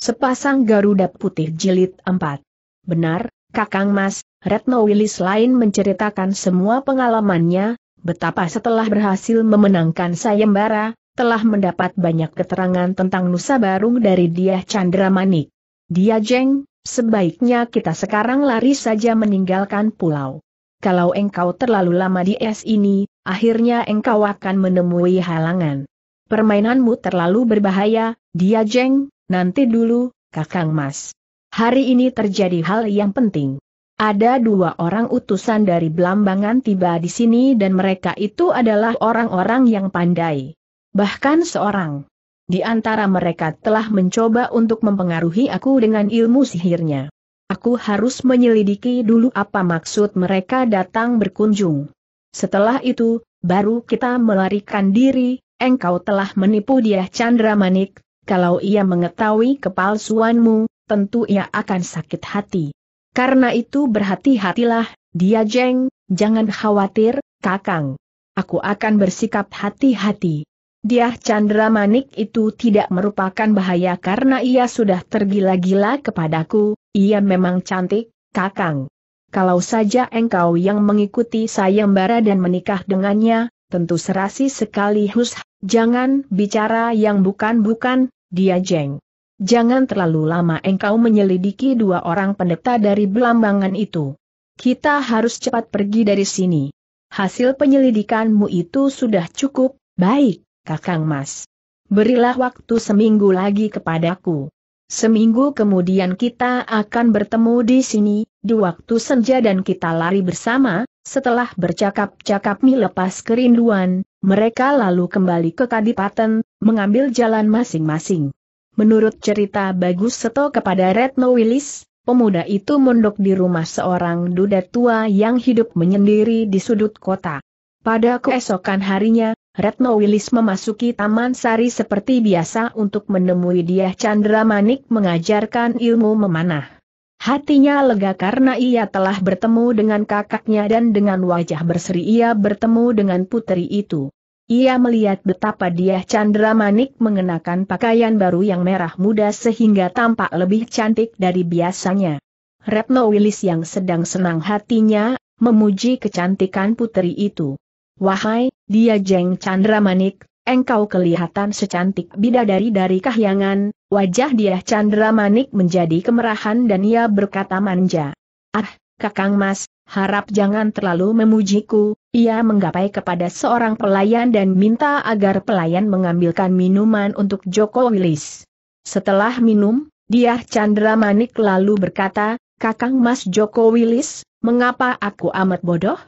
Sepasang Garuda Putih Jilid 4. Benar, Kakang Mas, Retno Wilis lain menceritakan semua pengalamannya, betapa setelah berhasil memenangkan sayembara, telah mendapat banyak keterangan tentang Nusa Barung dari dia Manik. Dia jeng, sebaiknya kita sekarang lari saja meninggalkan pulau. Kalau engkau terlalu lama di es ini, akhirnya engkau akan menemui halangan. Permainanmu terlalu berbahaya, dia jeng, Nanti dulu, Kakang Mas. Hari ini terjadi hal yang penting. Ada dua orang utusan dari Belambangan tiba di sini dan mereka itu adalah orang-orang yang pandai. Bahkan seorang. Di antara mereka telah mencoba untuk mempengaruhi aku dengan ilmu sihirnya. Aku harus menyelidiki dulu apa maksud mereka datang berkunjung. Setelah itu, baru kita melarikan diri, engkau telah menipu dia Chandra Manik, kalau ia mengetahui kepalsuanmu, tentu ia akan sakit hati. Karena itu berhati-hatilah, dia jeng, jangan khawatir, kakang. Aku akan bersikap hati-hati. Dia Chandra Manik itu tidak merupakan bahaya karena ia sudah tergila-gila kepadaku, ia memang cantik, kakang. Kalau saja engkau yang mengikuti sayembara dan menikah dengannya, tentu serasi sekali hus, jangan bicara yang bukan-bukan, dia jeng. Jangan terlalu lama engkau menyelidiki dua orang pendeta dari belambangan itu. Kita harus cepat pergi dari sini. Hasil penyelidikanmu itu sudah cukup, baik, Kakang Mas. Berilah waktu seminggu lagi kepadaku. Seminggu kemudian kita akan bertemu di sini, di waktu senja dan kita lari bersama, setelah bercakap-cakap melepas kerinduan, mereka lalu kembali ke Kadipaten, mengambil jalan masing-masing. Menurut cerita Bagus Seto kepada Retno Willis, pemuda itu mondok di rumah seorang duda tua yang hidup menyendiri di sudut kota. Pada keesokan harinya, Retno Willis memasuki Taman Sari seperti biasa untuk menemui dia Chandra Manik mengajarkan ilmu memanah. Hatinya lega karena ia telah bertemu dengan kakaknya dan dengan wajah berseri ia bertemu dengan putri itu. Ia melihat betapa dia Chandra Manik mengenakan pakaian baru yang merah muda sehingga tampak lebih cantik dari biasanya. Retno Wilis yang sedang senang hatinya, memuji kecantikan putri itu. Wahai, dia Jeng Chandra Manik, engkau kelihatan secantik bidadari dari kahyangan, wajah dia Chandra Manik menjadi kemerahan dan ia berkata manja. Ah, Kakang Mas, harap jangan terlalu memujiku, ia menggapai kepada seorang pelayan dan minta agar pelayan mengambilkan minuman untuk Joko Wilis. Setelah minum, dia Chandra Manik lalu berkata, Kakang Mas Joko Wilis, mengapa aku amat bodoh?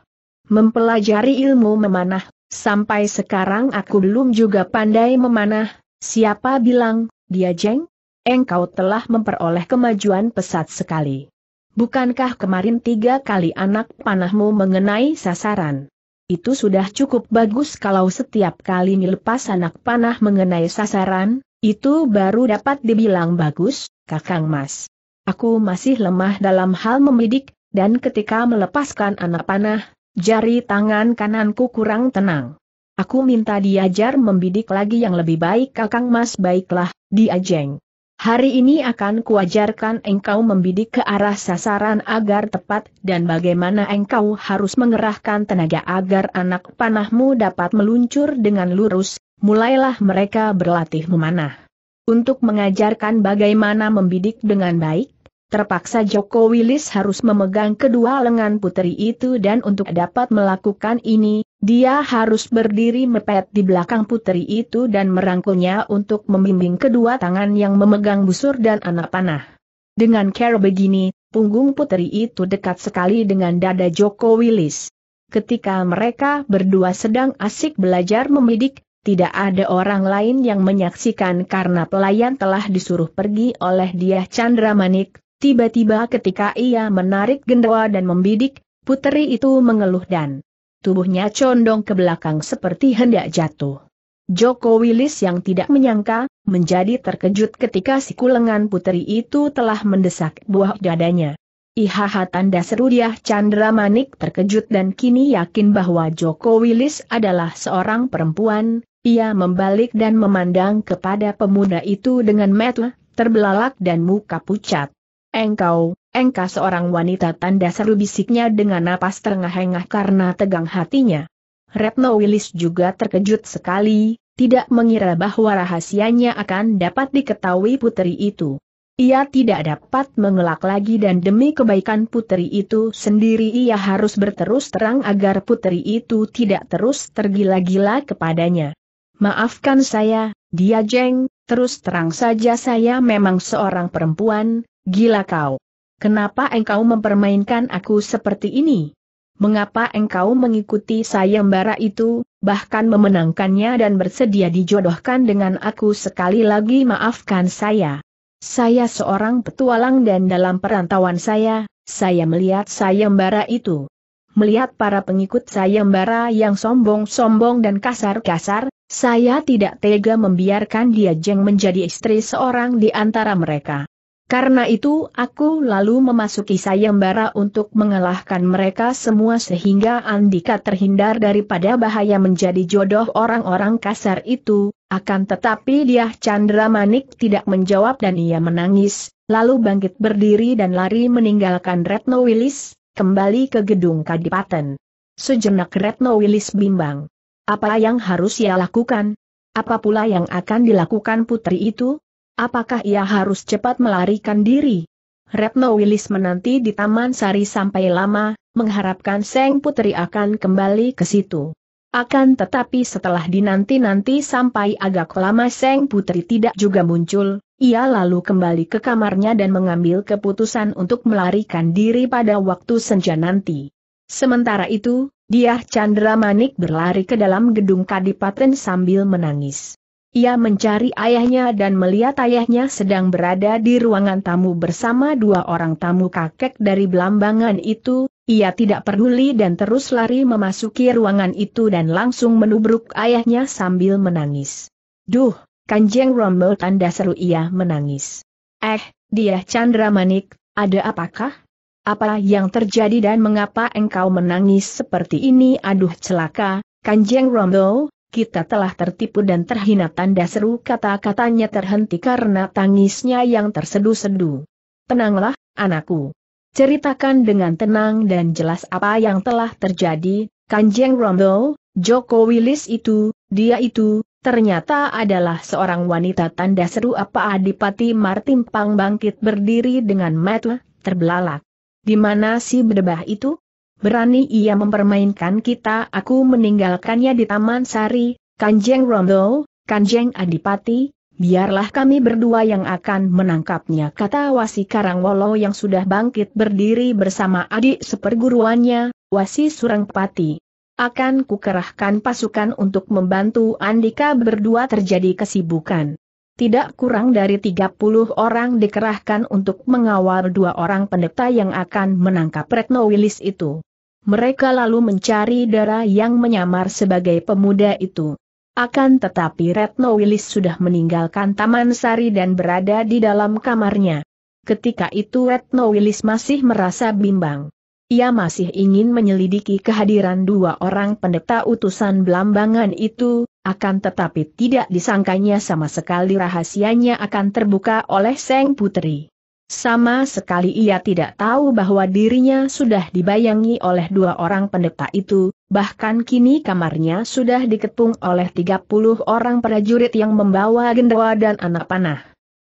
Mempelajari ilmu memanah, sampai sekarang aku belum juga pandai memanah, siapa bilang, dia jeng? Engkau telah memperoleh kemajuan pesat sekali. Bukankah kemarin tiga kali anak panahmu mengenai sasaran? Itu sudah cukup bagus kalau setiap kali melepas anak panah mengenai sasaran, itu baru dapat dibilang bagus, Kakang Mas. Aku masih lemah dalam hal memidik, dan ketika melepaskan anak panah, jari tangan kananku kurang tenang. Aku minta diajar membidik lagi yang lebih baik Kakang Mas baiklah, diajeng. Hari ini akan kuajarkan engkau membidik ke arah sasaran agar tepat dan bagaimana engkau harus mengerahkan tenaga agar anak panahmu dapat meluncur dengan lurus, mulailah mereka berlatih memanah. Untuk mengajarkan bagaimana membidik dengan baik, Terpaksa Joko Wilis harus memegang kedua lengan putri itu dan untuk dapat melakukan ini, dia harus berdiri mepet di belakang putri itu dan merangkulnya untuk membimbing kedua tangan yang memegang busur dan anak panah. Dengan cara begini, punggung putri itu dekat sekali dengan dada Joko Wilis. Ketika mereka berdua sedang asik belajar memidik, tidak ada orang lain yang menyaksikan karena pelayan telah disuruh pergi oleh dia Chandra Manik, Tiba-tiba ketika ia menarik gendawa dan membidik, puteri itu mengeluh dan tubuhnya condong ke belakang seperti hendak jatuh. Joko Wilis yang tidak menyangka, menjadi terkejut ketika si kulengan puteri itu telah mendesak buah dadanya. Ihaha tanda seru dia Chandra Manik terkejut dan kini yakin bahwa Joko Wilis adalah seorang perempuan, ia membalik dan memandang kepada pemuda itu dengan mata terbelalak dan muka pucat. Engkau, engkau seorang wanita tanda seru bisiknya dengan napas terengah-engah karena tegang hatinya. Retno Willis juga terkejut sekali, tidak mengira bahwa rahasianya akan dapat diketahui putri itu. Ia tidak dapat mengelak lagi dan demi kebaikan putri itu sendiri ia harus berterus terang agar putri itu tidak terus tergila-gila kepadanya. Maafkan saya, dia jeng, terus terang saja saya memang seorang perempuan, Gila kau! Kenapa engkau mempermainkan aku seperti ini? Mengapa engkau mengikuti sayembara itu, bahkan memenangkannya dan bersedia dijodohkan dengan aku sekali lagi maafkan saya. Saya seorang petualang dan dalam perantauan saya, saya melihat sayembara itu. Melihat para pengikut sayembara yang sombong-sombong dan kasar-kasar, saya tidak tega membiarkan dia jeng menjadi istri seorang di antara mereka. Karena itu aku lalu memasuki sayembara untuk mengalahkan mereka semua sehingga Andika terhindar daripada bahaya menjadi jodoh orang-orang kasar itu, akan tetapi dia Chandra Manik tidak menjawab dan ia menangis, lalu bangkit berdiri dan lari meninggalkan Retno Willis, kembali ke gedung Kadipaten. Sejenak Retno Willis bimbang. Apa yang harus ia lakukan? Apa pula yang akan dilakukan putri itu? Apakah ia harus cepat melarikan diri? Retno Wilis menanti di Taman Sari sampai lama, mengharapkan Seng Putri akan kembali ke situ. Akan tetapi setelah dinanti-nanti sampai agak lama Seng Putri tidak juga muncul, ia lalu kembali ke kamarnya dan mengambil keputusan untuk melarikan diri pada waktu senja nanti. Sementara itu, Diah Chandra Manik berlari ke dalam gedung Kadipaten sambil menangis. Ia mencari ayahnya dan melihat ayahnya sedang berada di ruangan tamu bersama dua orang tamu kakek dari belambangan itu, ia tidak peduli dan terus lari memasuki ruangan itu dan langsung menubruk ayahnya sambil menangis. Duh, Kanjeng Rommel tanda seru ia menangis. Eh, dia Chandra Manik, ada apakah? Apa yang terjadi dan mengapa engkau menangis seperti ini? Aduh celaka, Kanjeng Rommel, kita telah tertipu dan terhina tanda seru kata-katanya terhenti karena tangisnya yang tersedu-sedu. Tenanglah, anakku. Ceritakan dengan tenang dan jelas apa yang telah terjadi, Kanjeng Rombo, Joko Willis itu, dia itu, ternyata adalah seorang wanita tanda seru apa Adipati Martin Pang bangkit berdiri dengan mata terbelalak. Di mana si bedebah itu? berani ia mempermainkan kita aku meninggalkannya di Taman Sari, Kanjeng Rondo, Kanjeng Adipati, biarlah kami berdua yang akan menangkapnya kata Wasi Karangwolo yang sudah bangkit berdiri bersama adik seperguruannya, Wasi Surangpati. Akan kukerahkan pasukan untuk membantu Andika berdua terjadi kesibukan. Tidak kurang dari 30 orang dikerahkan untuk mengawal dua orang pendeta yang akan menangkap Retno Wilis itu. Mereka lalu mencari darah yang menyamar sebagai pemuda itu. Akan tetapi Retno Wilis sudah meninggalkan Taman Sari dan berada di dalam kamarnya. Ketika itu Retno Wilis masih merasa bimbang. Ia masih ingin menyelidiki kehadiran dua orang pendeta utusan Belambangan itu, akan tetapi tidak disangkanya sama sekali rahasianya akan terbuka oleh Seng Putri. Sama sekali ia tidak tahu bahwa dirinya sudah dibayangi oleh dua orang pendeta itu, bahkan kini kamarnya sudah diketung oleh 30 orang prajurit yang membawa gendawa dan anak panah.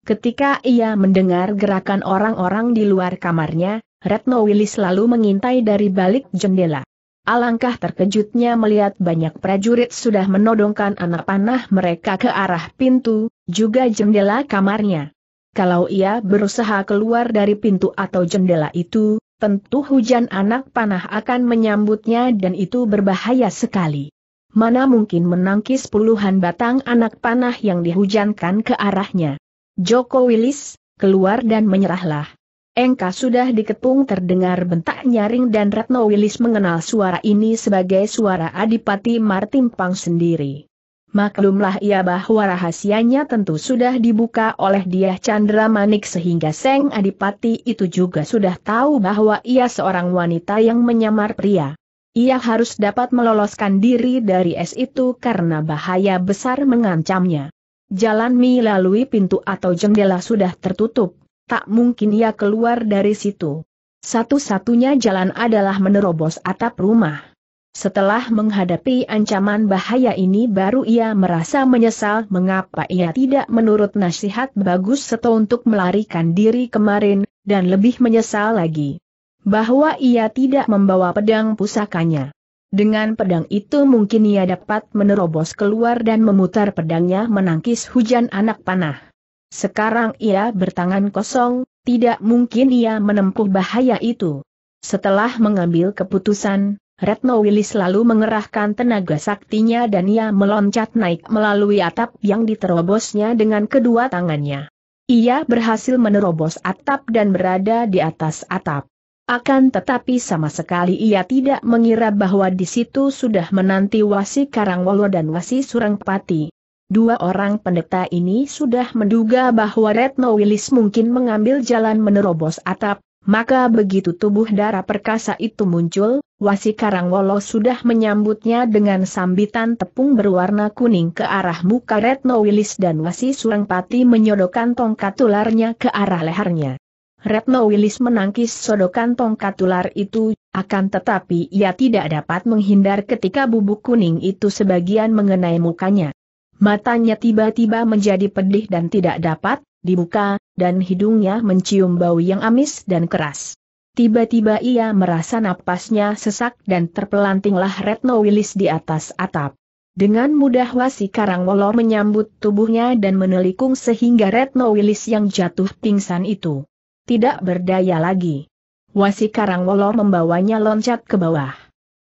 Ketika ia mendengar gerakan orang-orang di luar kamarnya, Retno Willy lalu mengintai dari balik jendela. Alangkah terkejutnya melihat banyak prajurit sudah menodongkan anak panah mereka ke arah pintu, juga jendela kamarnya kalau ia berusaha keluar dari pintu atau jendela itu, tentu hujan anak panah akan menyambutnya dan itu berbahaya sekali. Mana mungkin menangkis puluhan batang anak panah yang dihujankan ke arahnya. Joko Wilis, keluar dan menyerahlah. Engka sudah diketung terdengar bentak nyaring dan Retno Wilis mengenal suara ini sebagai suara Adipati Martimpang sendiri. Maklumlah ia bahwa rahasianya tentu sudah dibuka oleh dia Chandra Manik sehingga Seng Adipati itu juga sudah tahu bahwa ia seorang wanita yang menyamar pria. Ia harus dapat meloloskan diri dari es itu karena bahaya besar mengancamnya. Jalan Mi pintu atau jendela sudah tertutup, tak mungkin ia keluar dari situ. Satu-satunya jalan adalah menerobos atap rumah. Setelah menghadapi ancaman bahaya ini baru ia merasa menyesal mengapa ia tidak menurut nasihat bagus seto untuk melarikan diri kemarin, dan lebih menyesal lagi. Bahwa ia tidak membawa pedang pusakanya. Dengan pedang itu mungkin ia dapat menerobos keluar dan memutar pedangnya menangkis hujan anak panah. Sekarang ia bertangan kosong, tidak mungkin ia menempuh bahaya itu. Setelah mengambil keputusan, Retno Willy selalu mengerahkan tenaga saktinya dan ia meloncat naik melalui atap yang diterobosnya dengan kedua tangannya. Ia berhasil menerobos atap dan berada di atas atap. Akan tetapi sama sekali ia tidak mengira bahwa di situ sudah menanti Wasi Karangwolo dan Wasi Surangpati. Dua orang pendeta ini sudah menduga bahwa Retno Wilis mungkin mengambil jalan menerobos atap, maka begitu tubuh darah perkasa itu muncul, Wasi Karangwolo sudah menyambutnya dengan sambitan tepung berwarna kuning ke arah muka Retno Wilis dan Wasi Surangpati menyodokan tongkat ularnya ke arah lehernya. Retno Wilis menangkis sodokan tongkat ular itu, akan tetapi ia tidak dapat menghindar ketika bubuk kuning itu sebagian mengenai mukanya. Matanya tiba-tiba menjadi pedih dan tidak dapat dibuka, dan hidungnya mencium bau yang amis dan keras. Tiba-tiba ia merasa napasnya sesak dan terpelantinglah Retno Wilis di atas atap. Dengan mudah wasi Karangwolo menyambut tubuhnya dan menelikung sehingga Retno Wilis yang jatuh pingsan itu. Tidak berdaya lagi. Wasi Karangwolo membawanya loncat ke bawah.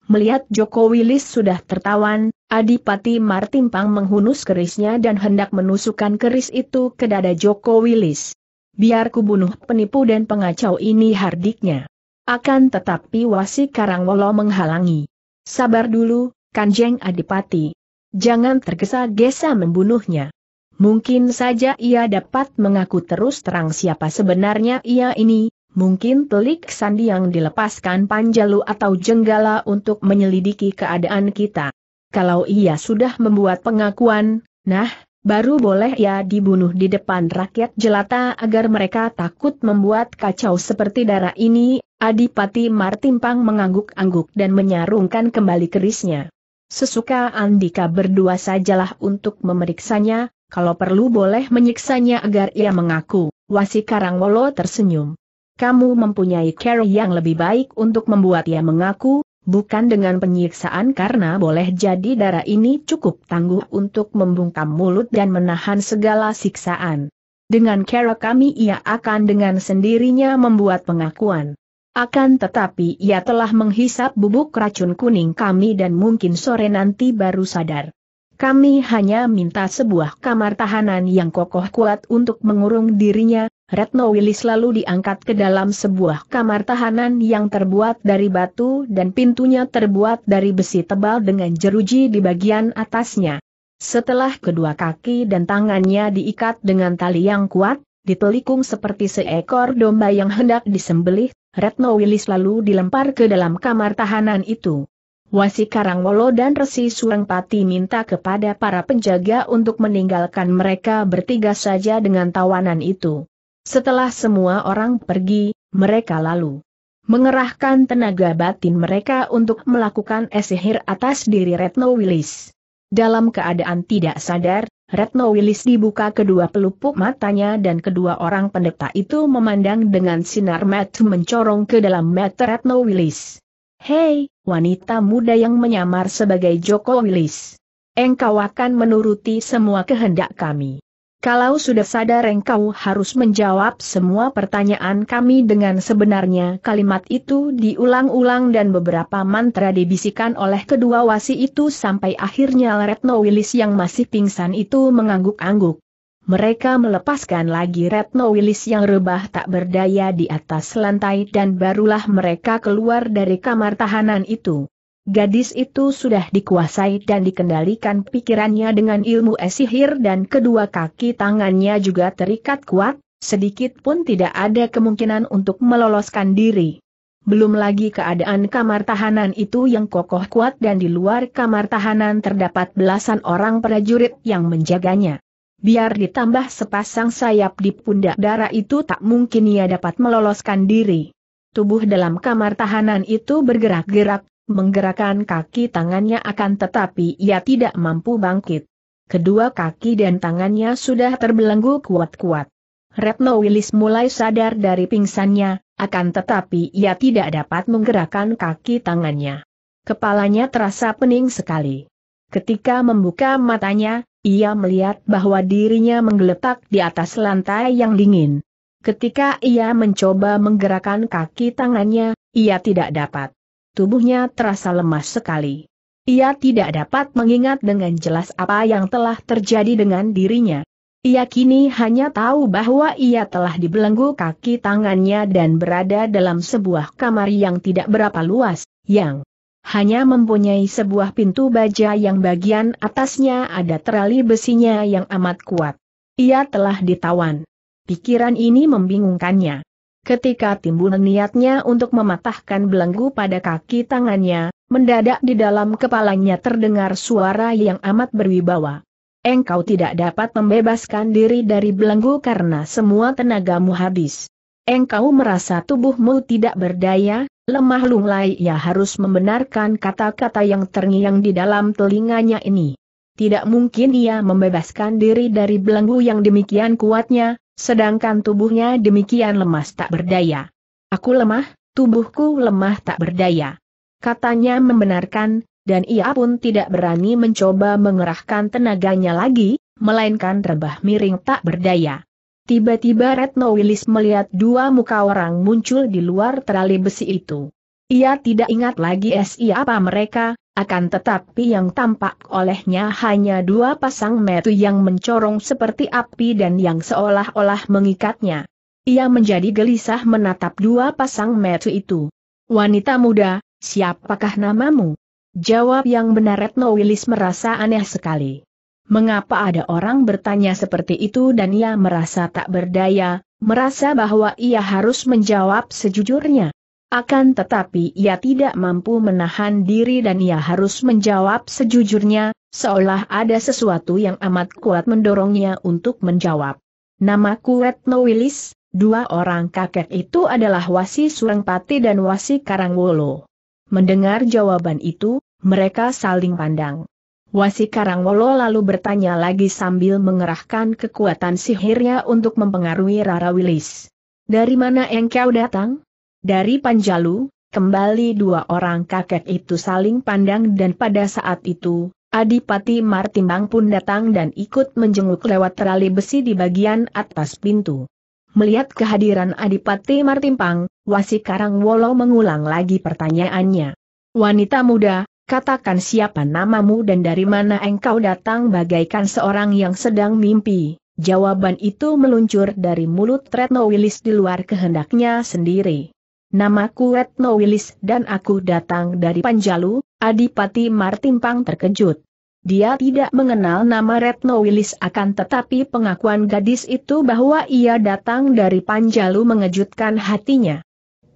Melihat Joko Wilis sudah tertawan, Adipati Martimpang menghunus kerisnya dan hendak menusukkan keris itu ke dada Joko Wilis biar ku bunuh penipu dan pengacau ini hardiknya. Akan tetapi wasi Karangwolo menghalangi. Sabar dulu, Kanjeng Adipati. Jangan tergesa-gesa membunuhnya. Mungkin saja ia dapat mengaku terus terang siapa sebenarnya ia ini, mungkin telik sandi yang dilepaskan panjalu atau jenggala untuk menyelidiki keadaan kita. Kalau ia sudah membuat pengakuan, nah, baru boleh ia ya dibunuh di depan rakyat jelata agar mereka takut membuat kacau seperti darah ini, Adipati Martimpang mengangguk-angguk dan menyarungkan kembali kerisnya. Sesuka Andika berdua sajalah untuk memeriksanya, kalau perlu boleh menyiksanya agar ia mengaku, Wasi Karangwolo tersenyum. Kamu mempunyai cara yang lebih baik untuk membuat ia mengaku, bukan dengan penyiksaan karena boleh jadi darah ini cukup tangguh untuk membungkam mulut dan menahan segala siksaan. Dengan cara kami ia akan dengan sendirinya membuat pengakuan. Akan tetapi ia telah menghisap bubuk racun kuning kami dan mungkin sore nanti baru sadar. Kami hanya minta sebuah kamar tahanan yang kokoh kuat untuk mengurung dirinya, Retno Willy lalu diangkat ke dalam sebuah kamar tahanan yang terbuat dari batu dan pintunya terbuat dari besi tebal dengan jeruji di bagian atasnya. Setelah kedua kaki dan tangannya diikat dengan tali yang kuat, ditelikung seperti seekor domba yang hendak disembelih, Retno Willy lalu dilempar ke dalam kamar tahanan itu. Wasi Karangwolo dan Resi Surengpati minta kepada para penjaga untuk meninggalkan mereka bertiga saja dengan tawanan itu. Setelah semua orang pergi, mereka lalu mengerahkan tenaga batin mereka untuk melakukan esihir atas diri Retno Willis. Dalam keadaan tidak sadar, Retno Willis dibuka kedua pelupuk matanya dan kedua orang pendeta itu memandang dengan sinar mata mencorong ke dalam mata Retno Willis. Hei, wanita muda yang menyamar sebagai Joko Willis. Engkau akan menuruti semua kehendak kami. Kalau sudah sadar engkau harus menjawab semua pertanyaan kami dengan sebenarnya kalimat itu diulang-ulang dan beberapa mantra dibisikan oleh kedua wasi itu sampai akhirnya Retno Wilis yang masih pingsan itu mengangguk-angguk. Mereka melepaskan lagi Retno Wilis yang rebah tak berdaya di atas lantai dan barulah mereka keluar dari kamar tahanan itu. Gadis itu sudah dikuasai dan dikendalikan pikirannya dengan ilmu esihir dan kedua kaki tangannya juga terikat kuat, sedikit pun tidak ada kemungkinan untuk meloloskan diri. Belum lagi keadaan kamar tahanan itu yang kokoh kuat dan di luar kamar tahanan terdapat belasan orang prajurit yang menjaganya. Biar ditambah sepasang sayap di pundak darah itu tak mungkin ia dapat meloloskan diri. Tubuh dalam kamar tahanan itu bergerak-gerak, menggerakkan kaki tangannya akan tetapi ia tidak mampu bangkit. Kedua kaki dan tangannya sudah terbelenggu kuat-kuat. Retno Wilis mulai sadar dari pingsannya, akan tetapi ia tidak dapat menggerakkan kaki tangannya. Kepalanya terasa pening sekali. Ketika membuka matanya, ia melihat bahwa dirinya menggeletak di atas lantai yang dingin. Ketika ia mencoba menggerakkan kaki tangannya, ia tidak dapat tubuhnya terasa lemas sekali. Ia tidak dapat mengingat dengan jelas apa yang telah terjadi dengan dirinya. Ia kini hanya tahu bahwa ia telah dibelenggu kaki tangannya dan berada dalam sebuah kamar yang tidak berapa luas, yang hanya mempunyai sebuah pintu baja yang bagian atasnya ada terali besinya yang amat kuat. Ia telah ditawan. Pikiran ini membingungkannya. Ketika timbul niatnya untuk mematahkan belenggu pada kaki tangannya, mendadak di dalam kepalanya terdengar suara yang amat berwibawa. Engkau tidak dapat membebaskan diri dari belenggu karena semua tenagamu habis. Engkau merasa tubuhmu tidak berdaya, lemah lunglai ia harus membenarkan kata-kata yang terngiang di dalam telinganya ini. Tidak mungkin ia membebaskan diri dari belenggu yang demikian kuatnya, Sedangkan tubuhnya demikian lemas tak berdaya. Aku lemah, tubuhku lemah tak berdaya. Katanya membenarkan, dan ia pun tidak berani mencoba mengerahkan tenaganya lagi, melainkan rebah miring tak berdaya. Tiba-tiba Retno Wilis melihat dua muka orang muncul di luar terali besi itu. Ia tidak ingat lagi siapa mereka, akan tetapi yang tampak olehnya hanya dua pasang metu yang mencorong seperti api dan yang seolah-olah mengikatnya. Ia menjadi gelisah menatap dua pasang metu itu. Wanita muda, siapakah namamu? Jawab yang benar Retno Willis merasa aneh sekali. Mengapa ada orang bertanya seperti itu dan ia merasa tak berdaya, merasa bahwa ia harus menjawab sejujurnya. Akan tetapi ia tidak mampu menahan diri dan ia harus menjawab sejujurnya, seolah ada sesuatu yang amat kuat mendorongnya untuk menjawab. Namaku Retno Willis, dua orang kakek itu adalah Wasi Surangpati dan Wasi Karangwolo. Mendengar jawaban itu, mereka saling pandang. Wasi Karangwolo lalu bertanya lagi sambil mengerahkan kekuatan sihirnya untuk mempengaruhi Rara Willis. Dari mana engkau datang? Dari Panjalu, kembali dua orang kakek itu saling pandang dan pada saat itu, Adipati Martimbang pun datang dan ikut menjenguk lewat terali besi di bagian atas pintu. Melihat kehadiran Adipati Martimpang, Wasi Karangwolo mengulang lagi pertanyaannya. Wanita muda, katakan siapa namamu dan dari mana engkau datang bagaikan seorang yang sedang mimpi. Jawaban itu meluncur dari mulut Retno Willis di luar kehendaknya sendiri. Namaku Retno Willis dan aku datang dari Panjalu, Adipati Martimpang terkejut. Dia tidak mengenal nama Retno Willis akan tetapi pengakuan gadis itu bahwa ia datang dari Panjalu mengejutkan hatinya.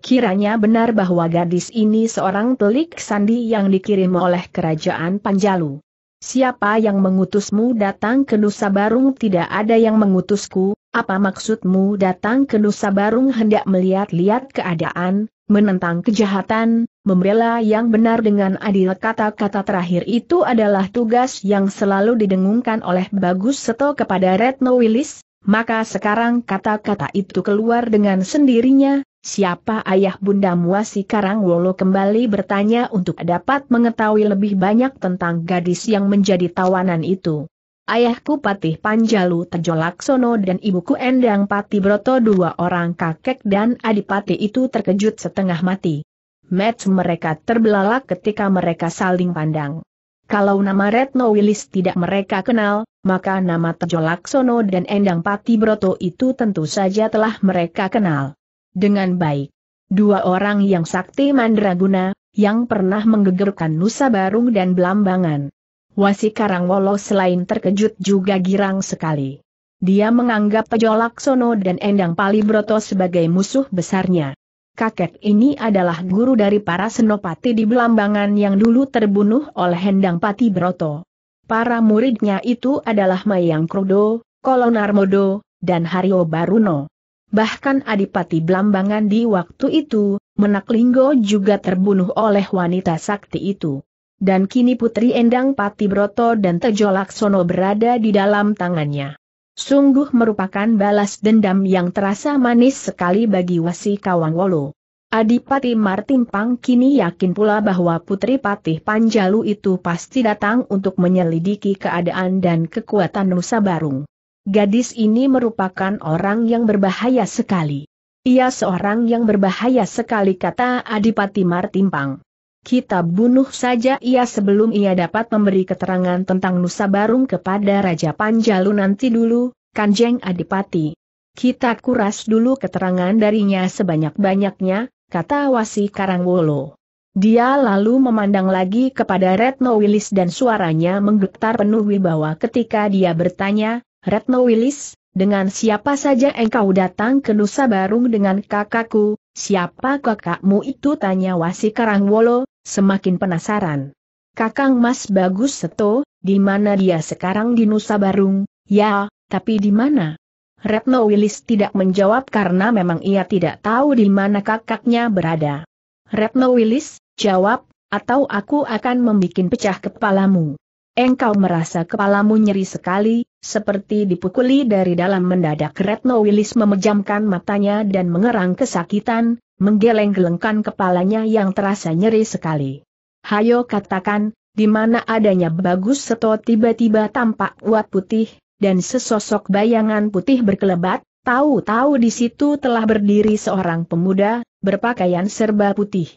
Kiranya benar bahwa gadis ini seorang telik sandi yang dikirim oleh kerajaan Panjalu. Siapa yang mengutusmu datang ke Nusa Barung tidak ada yang mengutusku, apa maksudmu datang ke Nusa Barung hendak melihat-lihat keadaan, menentang kejahatan, membela yang benar dengan adil kata-kata terakhir itu adalah tugas yang selalu didengungkan oleh Bagus Seto kepada Retno Willis, maka sekarang kata-kata itu keluar dengan sendirinya, siapa ayah bunda Muasi Karangwolo kembali bertanya untuk dapat mengetahui lebih banyak tentang gadis yang menjadi tawanan itu. Ayahku Patih Panjalu Tejolaksono dan ibuku Endang Pati Broto dua orang kakek dan adipati itu terkejut setengah mati. Match mereka terbelalak ketika mereka saling pandang. Kalau nama Retno Wilis tidak mereka kenal, maka nama Tejolaksono dan Endang Pati Broto itu tentu saja telah mereka kenal. Dengan baik. Dua orang yang sakti mandraguna, yang pernah menggegerkan Nusa Barung dan Belambangan. Wasi Karangwolo selain terkejut juga girang sekali. Dia menganggap Tejo Laksono dan Endang Pali Broto sebagai musuh besarnya. Kakek ini adalah guru dari para senopati di Belambangan yang dulu terbunuh oleh Endang Pati Broto. Para muridnya itu adalah Mayang Kolonar Kolonarmodo, dan Hario Baruno. Bahkan Adipati Belambangan di waktu itu, Menaklinggo juga terbunuh oleh wanita sakti itu dan kini Putri Endang Broto dan Tejo Laksono berada di dalam tangannya. Sungguh merupakan balas dendam yang terasa manis sekali bagi Wasi Kawangwolo. Adipati Martin Pang kini yakin pula bahwa Putri Patih Panjalu itu pasti datang untuk menyelidiki keadaan dan kekuatan Nusa Barung. Gadis ini merupakan orang yang berbahaya sekali. Ia seorang yang berbahaya sekali kata Adipati Martimpang kita bunuh saja ia sebelum ia dapat memberi keterangan tentang Nusa Barung kepada Raja Panjalu nanti dulu, Kanjeng Adipati. Kita kuras dulu keterangan darinya sebanyak-banyaknya, kata Wasi Karangwolo. Dia lalu memandang lagi kepada Retno Willis dan suaranya menggetar penuh wibawa ketika dia bertanya, Retno Willis, dengan siapa saja engkau datang ke Nusa Barung dengan kakakku, siapa kakakmu itu tanya Wasi Karangwolo, semakin penasaran. Kakang Mas Bagus Seto, di mana dia sekarang di Nusa Barung, ya, tapi di mana? Retno Wilis tidak menjawab karena memang ia tidak tahu di mana kakaknya berada. Retno Wilis, jawab, atau aku akan membuat pecah kepalamu. Engkau merasa kepalamu nyeri sekali, seperti dipukuli dari dalam mendadak Retno Wilis memejamkan matanya dan mengerang kesakitan, menggeleng-gelengkan kepalanya yang terasa nyeri sekali. Hayo katakan, di mana adanya bagus seto tiba-tiba tampak uat putih, dan sesosok bayangan putih berkelebat, tahu-tahu di situ telah berdiri seorang pemuda, berpakaian serba putih.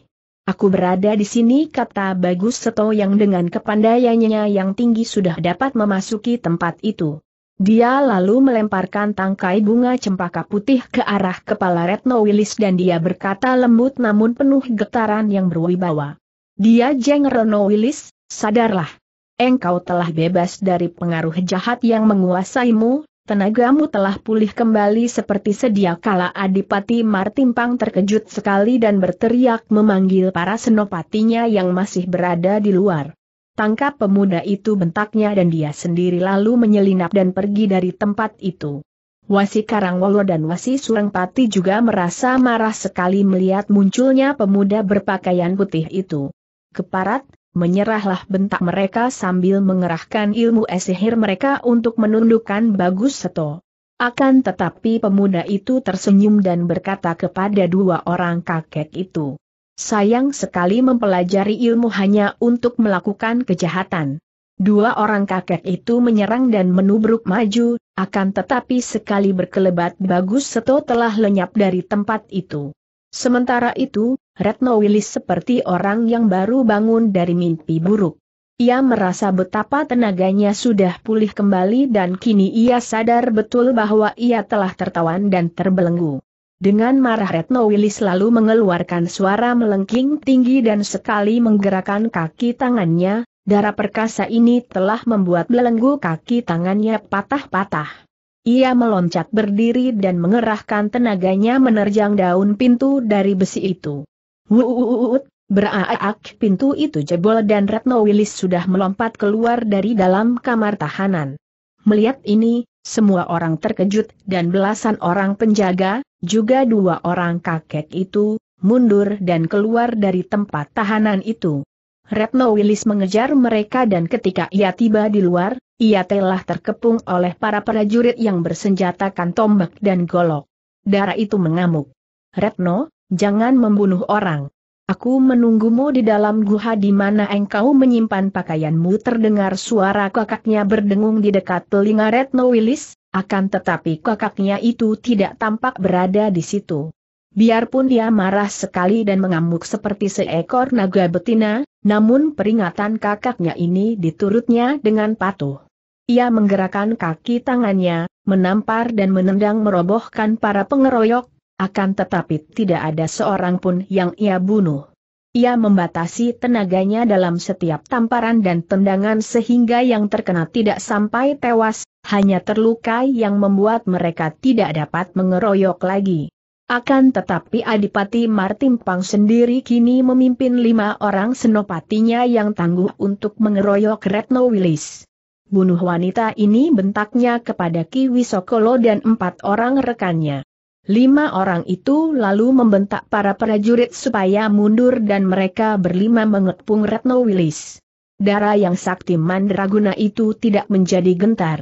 Aku berada di sini kata Bagus Seto yang dengan kepandaiannya yang tinggi sudah dapat memasuki tempat itu. Dia lalu melemparkan tangkai bunga cempaka putih ke arah kepala Retno Wilis dan dia berkata lembut namun penuh getaran yang berwibawa. Dia jeng Retno Wilis, sadarlah. Engkau telah bebas dari pengaruh jahat yang menguasaimu tenagamu telah pulih kembali seperti sedia kala Adipati Martimpang terkejut sekali dan berteriak memanggil para senopatinya yang masih berada di luar. Tangkap pemuda itu bentaknya dan dia sendiri lalu menyelinap dan pergi dari tempat itu. Wasi Karangwolo dan Wasi Surengpati juga merasa marah sekali melihat munculnya pemuda berpakaian putih itu. Keparat, menyerahlah bentak mereka sambil mengerahkan ilmu esihir mereka untuk menundukkan Bagus Seto. Akan tetapi pemuda itu tersenyum dan berkata kepada dua orang kakek itu. Sayang sekali mempelajari ilmu hanya untuk melakukan kejahatan. Dua orang kakek itu menyerang dan menubruk maju, akan tetapi sekali berkelebat Bagus Seto telah lenyap dari tempat itu. Sementara itu, Retno Wilis seperti orang yang baru bangun dari mimpi buruk. Ia merasa betapa tenaganya sudah pulih kembali dan kini ia sadar betul bahwa ia telah tertawan dan terbelenggu. Dengan marah Retno Wilis lalu mengeluarkan suara melengking tinggi dan sekali menggerakkan kaki tangannya, darah perkasa ini telah membuat belenggu kaki tangannya patah-patah. Ia meloncat berdiri dan mengerahkan tenaganya menerjang daun pintu dari besi itu berak beraak pintu itu jebol dan Retno Wilis sudah melompat keluar dari dalam kamar tahanan. Melihat ini, semua orang terkejut dan belasan orang penjaga, juga dua orang kakek itu, mundur dan keluar dari tempat tahanan itu. Retno Wilis mengejar mereka dan ketika ia tiba di luar, ia telah terkepung oleh para prajurit yang bersenjatakan tombak dan golok. Darah itu mengamuk. Retno, Jangan membunuh orang. Aku menunggumu di dalam guha di mana engkau menyimpan pakaianmu terdengar suara kakaknya berdengung di dekat telinga Retno Willis, akan tetapi kakaknya itu tidak tampak berada di situ. Biarpun dia marah sekali dan mengamuk seperti seekor naga betina, namun peringatan kakaknya ini diturutnya dengan patuh. Ia menggerakkan kaki tangannya, menampar dan menendang merobohkan para pengeroyok, akan tetapi tidak ada seorang pun yang ia bunuh. Ia membatasi tenaganya dalam setiap tamparan dan tendangan sehingga yang terkena tidak sampai tewas, hanya terluka yang membuat mereka tidak dapat mengeroyok lagi. Akan tetapi Adipati Martin Pang sendiri kini memimpin lima orang senopatinya yang tangguh untuk mengeroyok Retno Wilis. Bunuh wanita ini bentaknya kepada Ki Wisokolo dan empat orang rekannya. Lima orang itu lalu membentak para prajurit supaya mundur dan mereka berlima mengepung Retno Wilis. Darah yang sakti mandraguna itu tidak menjadi gentar.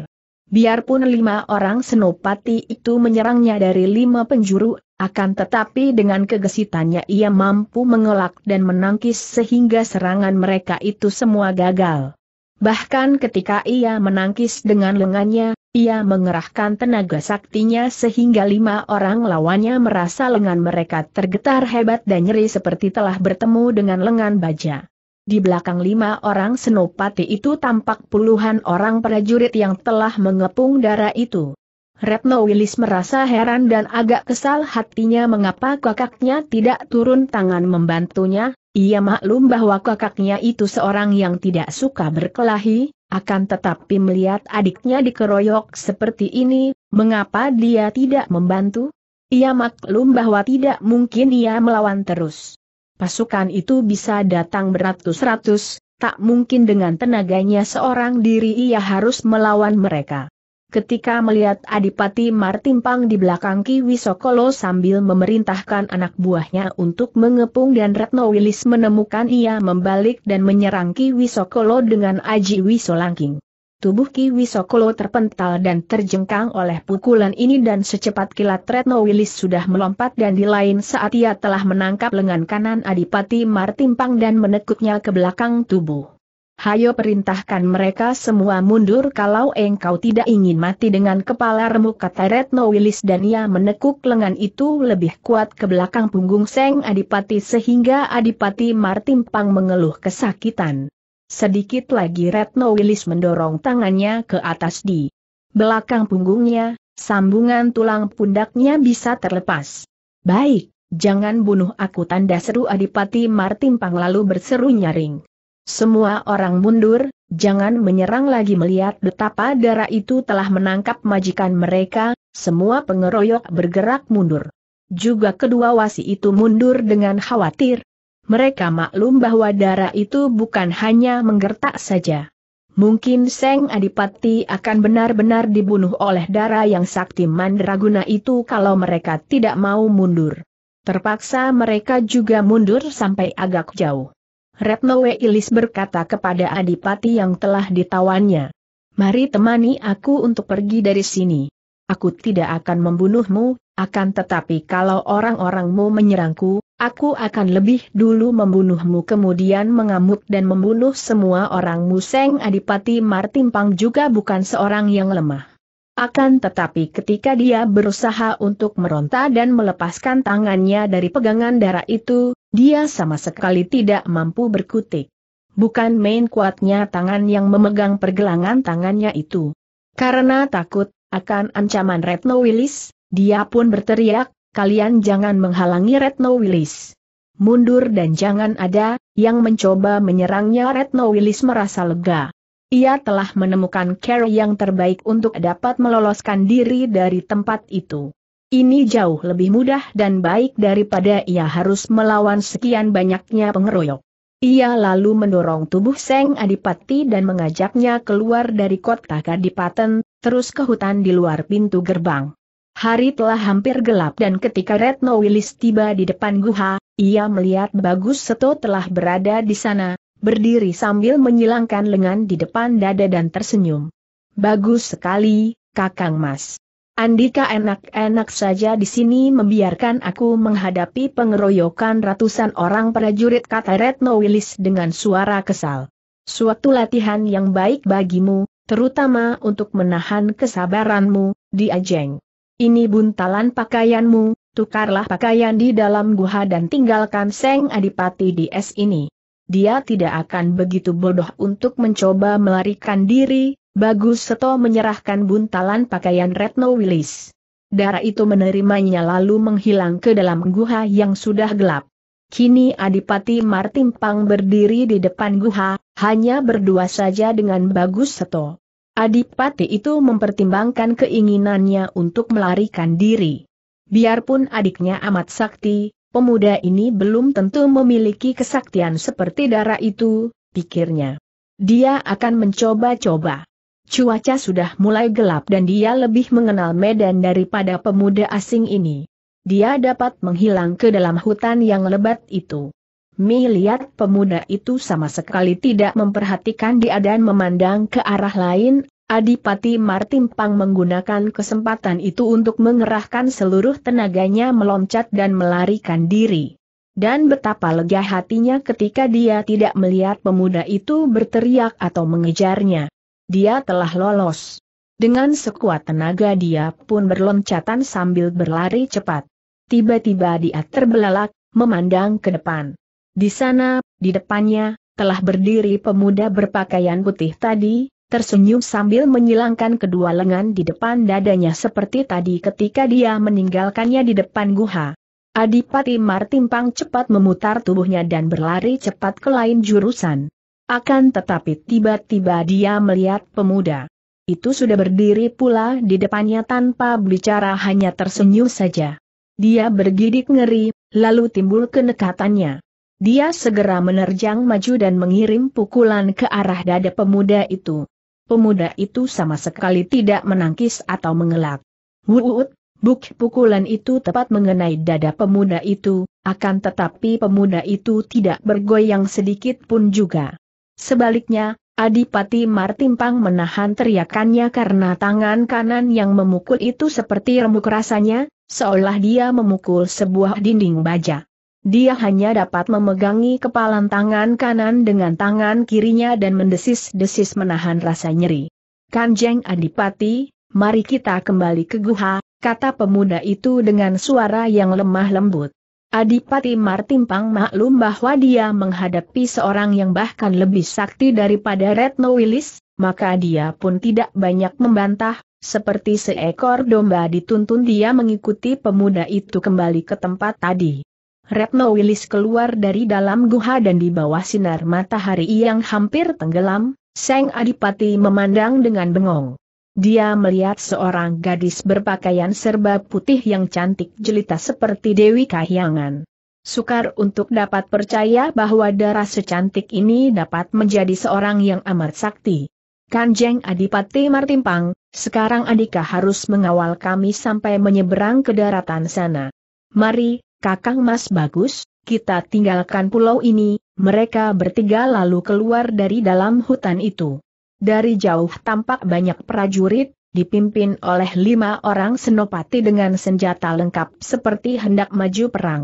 Biarpun lima orang senopati itu menyerangnya dari lima penjuru, akan tetapi dengan kegesitannya ia mampu mengelak dan menangkis sehingga serangan mereka itu semua gagal. Bahkan ketika ia menangkis dengan lengannya, ia mengerahkan tenaga saktinya sehingga lima orang lawannya merasa lengan mereka tergetar hebat dan nyeri seperti telah bertemu dengan lengan baja. Di belakang lima orang senopati itu tampak puluhan orang prajurit yang telah mengepung darah itu. Retno Wilis merasa heran dan agak kesal hatinya mengapa kakaknya tidak turun tangan membantunya, ia maklum bahwa kakaknya itu seorang yang tidak suka berkelahi, akan tetapi melihat adiknya dikeroyok seperti ini, mengapa dia tidak membantu? Ia maklum bahwa tidak mungkin ia melawan terus. Pasukan itu bisa datang beratus-ratus, tak mungkin dengan tenaganya seorang diri ia harus melawan mereka ketika melihat Adipati Martimpang di belakang Ki Wisokolo sambil memerintahkan anak buahnya untuk mengepung dan Retno Wilis menemukan ia membalik dan menyerang Ki Wisokolo dengan Aji Wisolangking. Tubuh Ki Wisokolo terpental dan terjengkang oleh pukulan ini dan secepat kilat Retno Wilis sudah melompat dan di lain saat ia telah menangkap lengan kanan Adipati Martimpang dan menekuknya ke belakang tubuh hayo perintahkan mereka semua mundur kalau engkau tidak ingin mati dengan kepala remuk kata Retno Wilis dan ia menekuk lengan itu lebih kuat ke belakang punggung Seng Adipati sehingga Adipati Martimpang mengeluh kesakitan. Sedikit lagi Retno Wilis mendorong tangannya ke atas di belakang punggungnya, sambungan tulang pundaknya bisa terlepas. Baik, jangan bunuh aku tanda seru Adipati Martimpang lalu berseru nyaring. Semua orang mundur, jangan menyerang lagi melihat betapa darah itu telah menangkap majikan mereka, semua pengeroyok bergerak mundur. Juga kedua wasi itu mundur dengan khawatir. Mereka maklum bahwa darah itu bukan hanya menggertak saja. Mungkin Seng Adipati akan benar-benar dibunuh oleh darah yang sakti mandraguna itu kalau mereka tidak mau mundur. Terpaksa mereka juga mundur sampai agak jauh. Retno Weilis berkata kepada Adipati yang telah ditawannya. Mari temani aku untuk pergi dari sini. Aku tidak akan membunuhmu, akan tetapi kalau orang-orangmu menyerangku, aku akan lebih dulu membunuhmu kemudian mengamuk dan membunuh semua orangmu. Seng Adipati Martimpang juga bukan seorang yang lemah. Akan tetapi ketika dia berusaha untuk meronta dan melepaskan tangannya dari pegangan darah itu, dia sama sekali tidak mampu berkutik. Bukan main kuatnya tangan yang memegang pergelangan tangannya itu. Karena takut akan ancaman Retno Willis, dia pun berteriak, kalian jangan menghalangi Retno Willis. Mundur dan jangan ada yang mencoba menyerangnya Retno Willis merasa lega. Ia telah menemukan cara yang terbaik untuk dapat meloloskan diri dari tempat itu. Ini jauh lebih mudah dan baik daripada ia harus melawan sekian banyaknya pengeroyok. Ia lalu mendorong tubuh Seng Adipati dan mengajaknya keluar dari kota Kadipaten, terus ke hutan di luar pintu gerbang. Hari telah hampir gelap dan ketika Retno Wilis tiba di depan guha, ia melihat Bagus Seto telah berada di sana, berdiri sambil menyilangkan lengan di depan dada dan tersenyum. Bagus sekali, Kakang Mas. Andika enak-enak saja di sini membiarkan aku menghadapi pengeroyokan ratusan orang prajurit kata Retno Wilis dengan suara kesal. Suatu latihan yang baik bagimu, terutama untuk menahan kesabaranmu, diajeng. Ini buntalan pakaianmu, tukarlah pakaian di dalam guha dan tinggalkan Seng Adipati di es ini dia tidak akan begitu bodoh untuk mencoba melarikan diri, Bagus Seto menyerahkan buntalan pakaian Retno Willis. Darah itu menerimanya lalu menghilang ke dalam guha yang sudah gelap. Kini Adipati Martin Pang berdiri di depan guha, hanya berdua saja dengan Bagus Seto. Adipati itu mempertimbangkan keinginannya untuk melarikan diri. Biarpun adiknya amat sakti, pemuda ini belum tentu memiliki kesaktian seperti darah itu, pikirnya. Dia akan mencoba-coba. Cuaca sudah mulai gelap dan dia lebih mengenal medan daripada pemuda asing ini. Dia dapat menghilang ke dalam hutan yang lebat itu. Mi lihat pemuda itu sama sekali tidak memperhatikan dia dan memandang ke arah lain, Adipati Martin Pang menggunakan kesempatan itu untuk mengerahkan seluruh tenaganya meloncat dan melarikan diri. Dan betapa lega hatinya ketika dia tidak melihat pemuda itu berteriak atau mengejarnya. Dia telah lolos. Dengan sekuat tenaga dia pun berloncatan sambil berlari cepat. Tiba-tiba dia terbelalak, memandang ke depan. Di sana, di depannya, telah berdiri pemuda berpakaian putih tadi, tersenyum sambil menyilangkan kedua lengan di depan dadanya seperti tadi ketika dia meninggalkannya di depan guha. Adipati Martimpang cepat memutar tubuhnya dan berlari cepat ke lain jurusan. Akan tetapi tiba-tiba dia melihat pemuda. Itu sudah berdiri pula di depannya tanpa bicara hanya tersenyum saja. Dia bergidik ngeri, lalu timbul kenekatannya. Dia segera menerjang maju dan mengirim pukulan ke arah dada pemuda itu pemuda itu sama sekali tidak menangkis atau mengelak. Wuut, buk pukulan itu tepat mengenai dada pemuda itu, akan tetapi pemuda itu tidak bergoyang sedikit pun juga. Sebaliknya, Adipati Martimpang menahan teriakannya karena tangan kanan yang memukul itu seperti remuk rasanya, seolah dia memukul sebuah dinding baja. Dia hanya dapat memegangi kepalan tangan kanan dengan tangan kirinya dan mendesis-desis menahan rasa nyeri. Kanjeng Adipati, mari kita kembali ke Guha, kata pemuda itu dengan suara yang lemah lembut. Adipati Martimpang maklum bahwa dia menghadapi seorang yang bahkan lebih sakti daripada Retno Wilis, maka dia pun tidak banyak membantah, seperti seekor domba dituntun dia mengikuti pemuda itu kembali ke tempat tadi. Retno Wilis keluar dari dalam guha dan di bawah sinar matahari yang hampir tenggelam, Seng Adipati memandang dengan bengong. Dia melihat seorang gadis berpakaian serba putih yang cantik jelita seperti Dewi Kahyangan. Sukar untuk dapat percaya bahwa darah secantik ini dapat menjadi seorang yang amat sakti. Kanjeng Adipati Martimpang, sekarang Adika harus mengawal kami sampai menyeberang ke daratan sana. Mari, Kakang Mas Bagus, kita tinggalkan pulau ini, mereka bertiga lalu keluar dari dalam hutan itu. Dari jauh tampak banyak prajurit, dipimpin oleh lima orang senopati dengan senjata lengkap seperti hendak maju perang.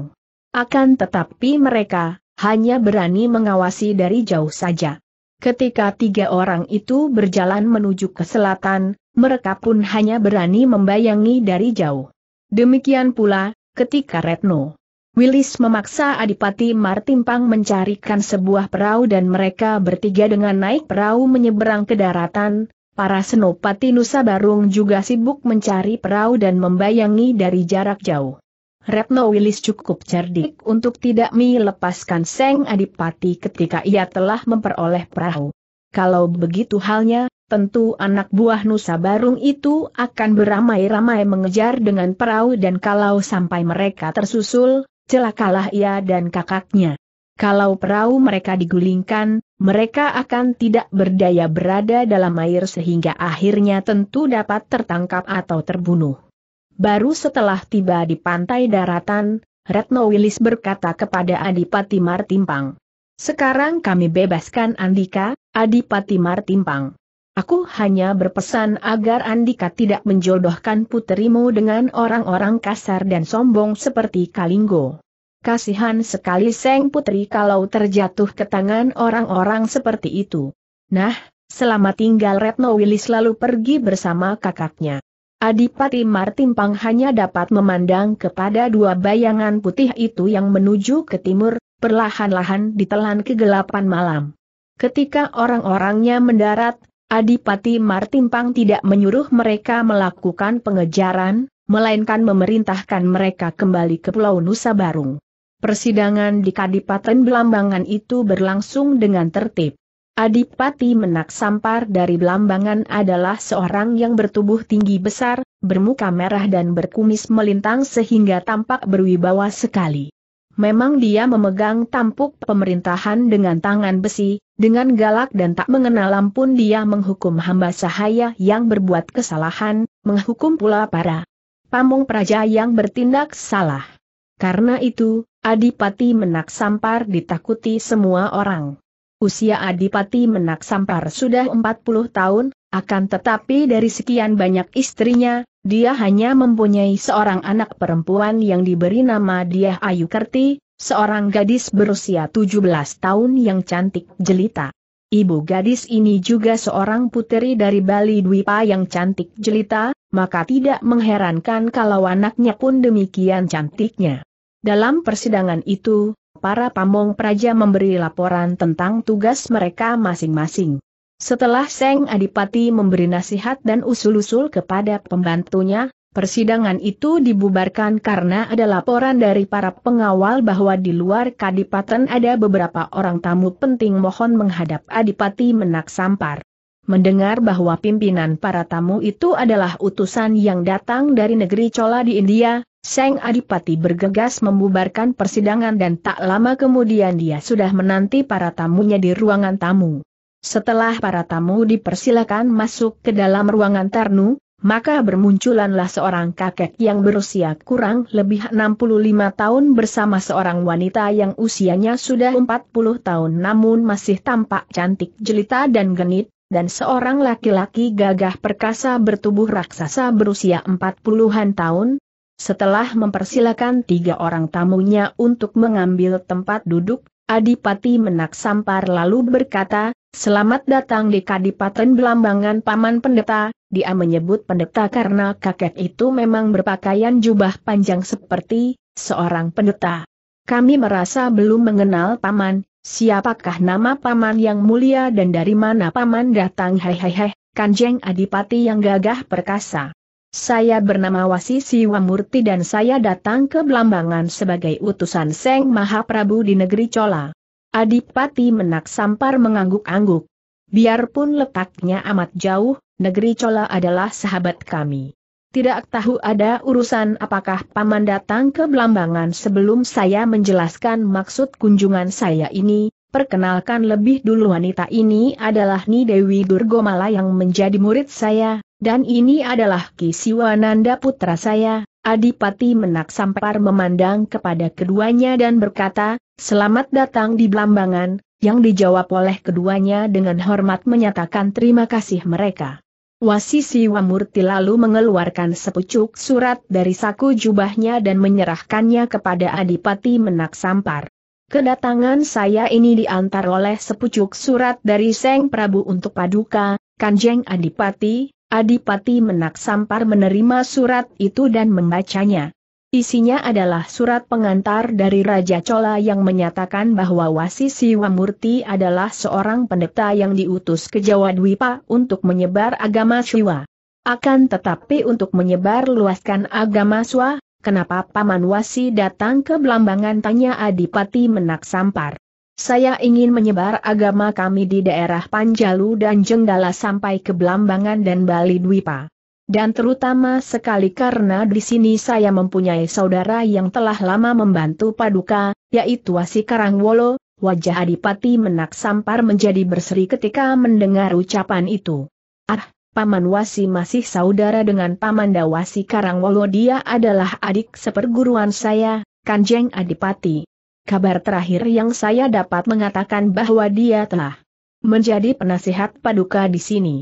Akan tetapi mereka, hanya berani mengawasi dari jauh saja. Ketika tiga orang itu berjalan menuju ke selatan, mereka pun hanya berani membayangi dari jauh. Demikian pula, ketika Retno Willis memaksa Adipati Martimpang mencarikan sebuah perahu dan mereka bertiga dengan naik perahu menyeberang ke daratan, para senopati Nusa Barung juga sibuk mencari perahu dan membayangi dari jarak jauh. Retno Willis cukup cerdik untuk tidak melepaskan Seng Adipati ketika ia telah memperoleh perahu. Kalau begitu halnya, tentu anak buah Nusa Barung itu akan beramai-ramai mengejar dengan perahu dan kalau sampai mereka tersusul, celakalah ia dan kakaknya. Kalau perahu mereka digulingkan, mereka akan tidak berdaya berada dalam air sehingga akhirnya tentu dapat tertangkap atau terbunuh. Baru setelah tiba di pantai daratan, Retno Wilis berkata kepada Adipati Martimpang. Sekarang kami bebaskan Andika, Adipati Martimpang. Aku hanya berpesan agar Andika tidak menjodohkan putrimu dengan orang-orang kasar dan sombong seperti Kalinggo. Kasihan sekali Seng Putri kalau terjatuh ke tangan orang-orang seperti itu. Nah, selama tinggal Retno Willy lalu pergi bersama kakaknya. Adipati Martimpang hanya dapat memandang kepada dua bayangan putih itu yang menuju ke timur, perlahan-lahan ditelan kegelapan malam. Ketika orang-orangnya mendarat, Adipati Martimpang tidak menyuruh mereka melakukan pengejaran, melainkan memerintahkan mereka kembali ke Pulau Nusa Barung. Persidangan di Kadipaten Belambangan itu berlangsung dengan tertib. Adipati Menak Sampar dari Belambangan adalah seorang yang bertubuh tinggi besar, bermuka merah dan berkumis melintang sehingga tampak berwibawa sekali. Memang dia memegang tampuk pemerintahan dengan tangan besi, dengan galak dan tak mengenal ampun dia menghukum hamba sahaya yang berbuat kesalahan, menghukum pula para pamung praja yang bertindak salah. Karena itu, Adipati Menak Sampar ditakuti semua orang. Usia Adipati Menak Sampar sudah 40 tahun, akan tetapi dari sekian banyak istrinya, dia hanya mempunyai seorang anak perempuan yang diberi nama dia Ayu Kerti, seorang gadis berusia 17 tahun yang cantik jelita. Ibu gadis ini juga seorang puteri dari Bali Dwipa yang cantik jelita, maka tidak mengherankan kalau anaknya pun demikian cantiknya. Dalam persidangan itu, para pamong praja memberi laporan tentang tugas mereka masing-masing. Setelah Seng Adipati memberi nasihat dan usul-usul kepada pembantunya, persidangan itu dibubarkan karena ada laporan dari para pengawal bahwa di luar kadipaten ada beberapa orang tamu penting mohon menghadap Adipati Menak Sampar. Mendengar bahwa pimpinan para tamu itu adalah utusan yang datang dari negeri Chola di India, Seng Adipati bergegas membubarkan persidangan dan tak lama kemudian dia sudah menanti para tamunya di ruangan tamu. Setelah para tamu dipersilakan masuk ke dalam ruangan Tarnu, maka bermunculanlah seorang kakek yang berusia kurang lebih 65 tahun bersama seorang wanita yang usianya sudah 40 tahun namun masih tampak cantik jelita dan genit, dan seorang laki-laki gagah perkasa bertubuh raksasa berusia 40-an tahun. Setelah mempersilakan tiga orang tamunya untuk mengambil tempat duduk, Adipati Menak Sampar lalu berkata, Selamat datang di Kadipaten Belambangan Paman Pendeta, dia menyebut pendeta karena kakek itu memang berpakaian jubah panjang seperti seorang pendeta. Kami merasa belum mengenal Paman, siapakah nama Paman yang mulia dan dari mana Paman datang hehehe, Kanjeng Adipati yang gagah perkasa. Saya bernama Wasi Siwamurti dan saya datang ke Belambangan sebagai utusan Seng Maha di negeri Cola. Adipati Menak Sampar mengangguk-angguk. Biarpun letaknya amat jauh, negeri Cola adalah sahabat kami. Tidak tahu ada urusan apakah Paman datang ke Belambangan sebelum saya menjelaskan maksud kunjungan saya ini, perkenalkan lebih dulu wanita ini adalah Ni Dewi Durgomala yang menjadi murid saya, dan ini adalah Ki Siwananda putra saya, Adipati Menak Sampar memandang kepada keduanya dan berkata, Selamat datang di Blambangan, yang dijawab oleh keduanya dengan hormat menyatakan terima kasih mereka. Wasisi Wamurti lalu mengeluarkan sepucuk surat dari saku jubahnya dan menyerahkannya kepada Adipati Menak Sampar. Kedatangan saya ini diantar oleh sepucuk surat dari Seng Prabu untuk Paduka, Kanjeng Adipati, Adipati Menak Sampar menerima surat itu dan membacanya. Isinya adalah surat pengantar dari Raja Cola yang menyatakan bahwa Wasi Siwamurti adalah seorang pendeta yang diutus ke Jawa Dwipa untuk menyebar agama Siwa. Akan tetapi untuk menyebar luaskan agama Siwa, kenapa Paman Wasi datang ke Belambangan tanya Adipati Menak Sampar. Saya ingin menyebar agama kami di daerah Panjalu dan Jenggala sampai ke Belambangan dan Bali Dwipa. Dan terutama sekali karena di sini saya mempunyai saudara yang telah lama membantu Paduka, yaitu Wasi Karangwolo, wajah Adipati Menak Sampar menjadi berseri ketika mendengar ucapan itu. Ah, Paman Wasi masih saudara dengan Paman Dawasi Karangwolo dia adalah adik seperguruan saya, Kanjeng Adipati. Kabar terakhir yang saya dapat mengatakan bahwa dia telah menjadi penasihat Paduka di sini.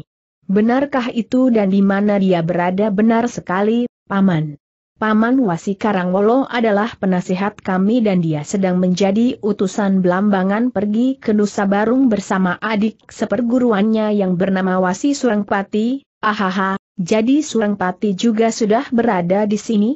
Benarkah itu dan di mana dia berada benar sekali, Paman? Paman Wasi Karangwolo adalah penasihat kami dan dia sedang menjadi utusan belambangan pergi ke Nusa Barung bersama adik seperguruannya yang bernama Wasi Surangpati, ahaha, jadi Surangpati juga sudah berada di sini?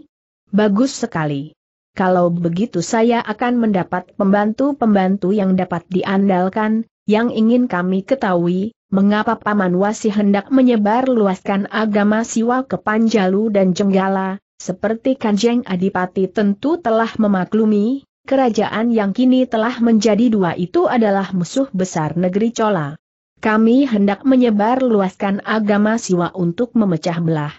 Bagus sekali. Kalau begitu saya akan mendapat pembantu-pembantu yang dapat diandalkan, yang ingin kami ketahui, mengapa Paman Wasi hendak menyebar luaskan agama siwa ke Panjalu dan Jenggala, seperti Kanjeng Adipati tentu telah memaklumi, kerajaan yang kini telah menjadi dua itu adalah musuh besar negeri Cola. Kami hendak menyebar luaskan agama siwa untuk memecah belah.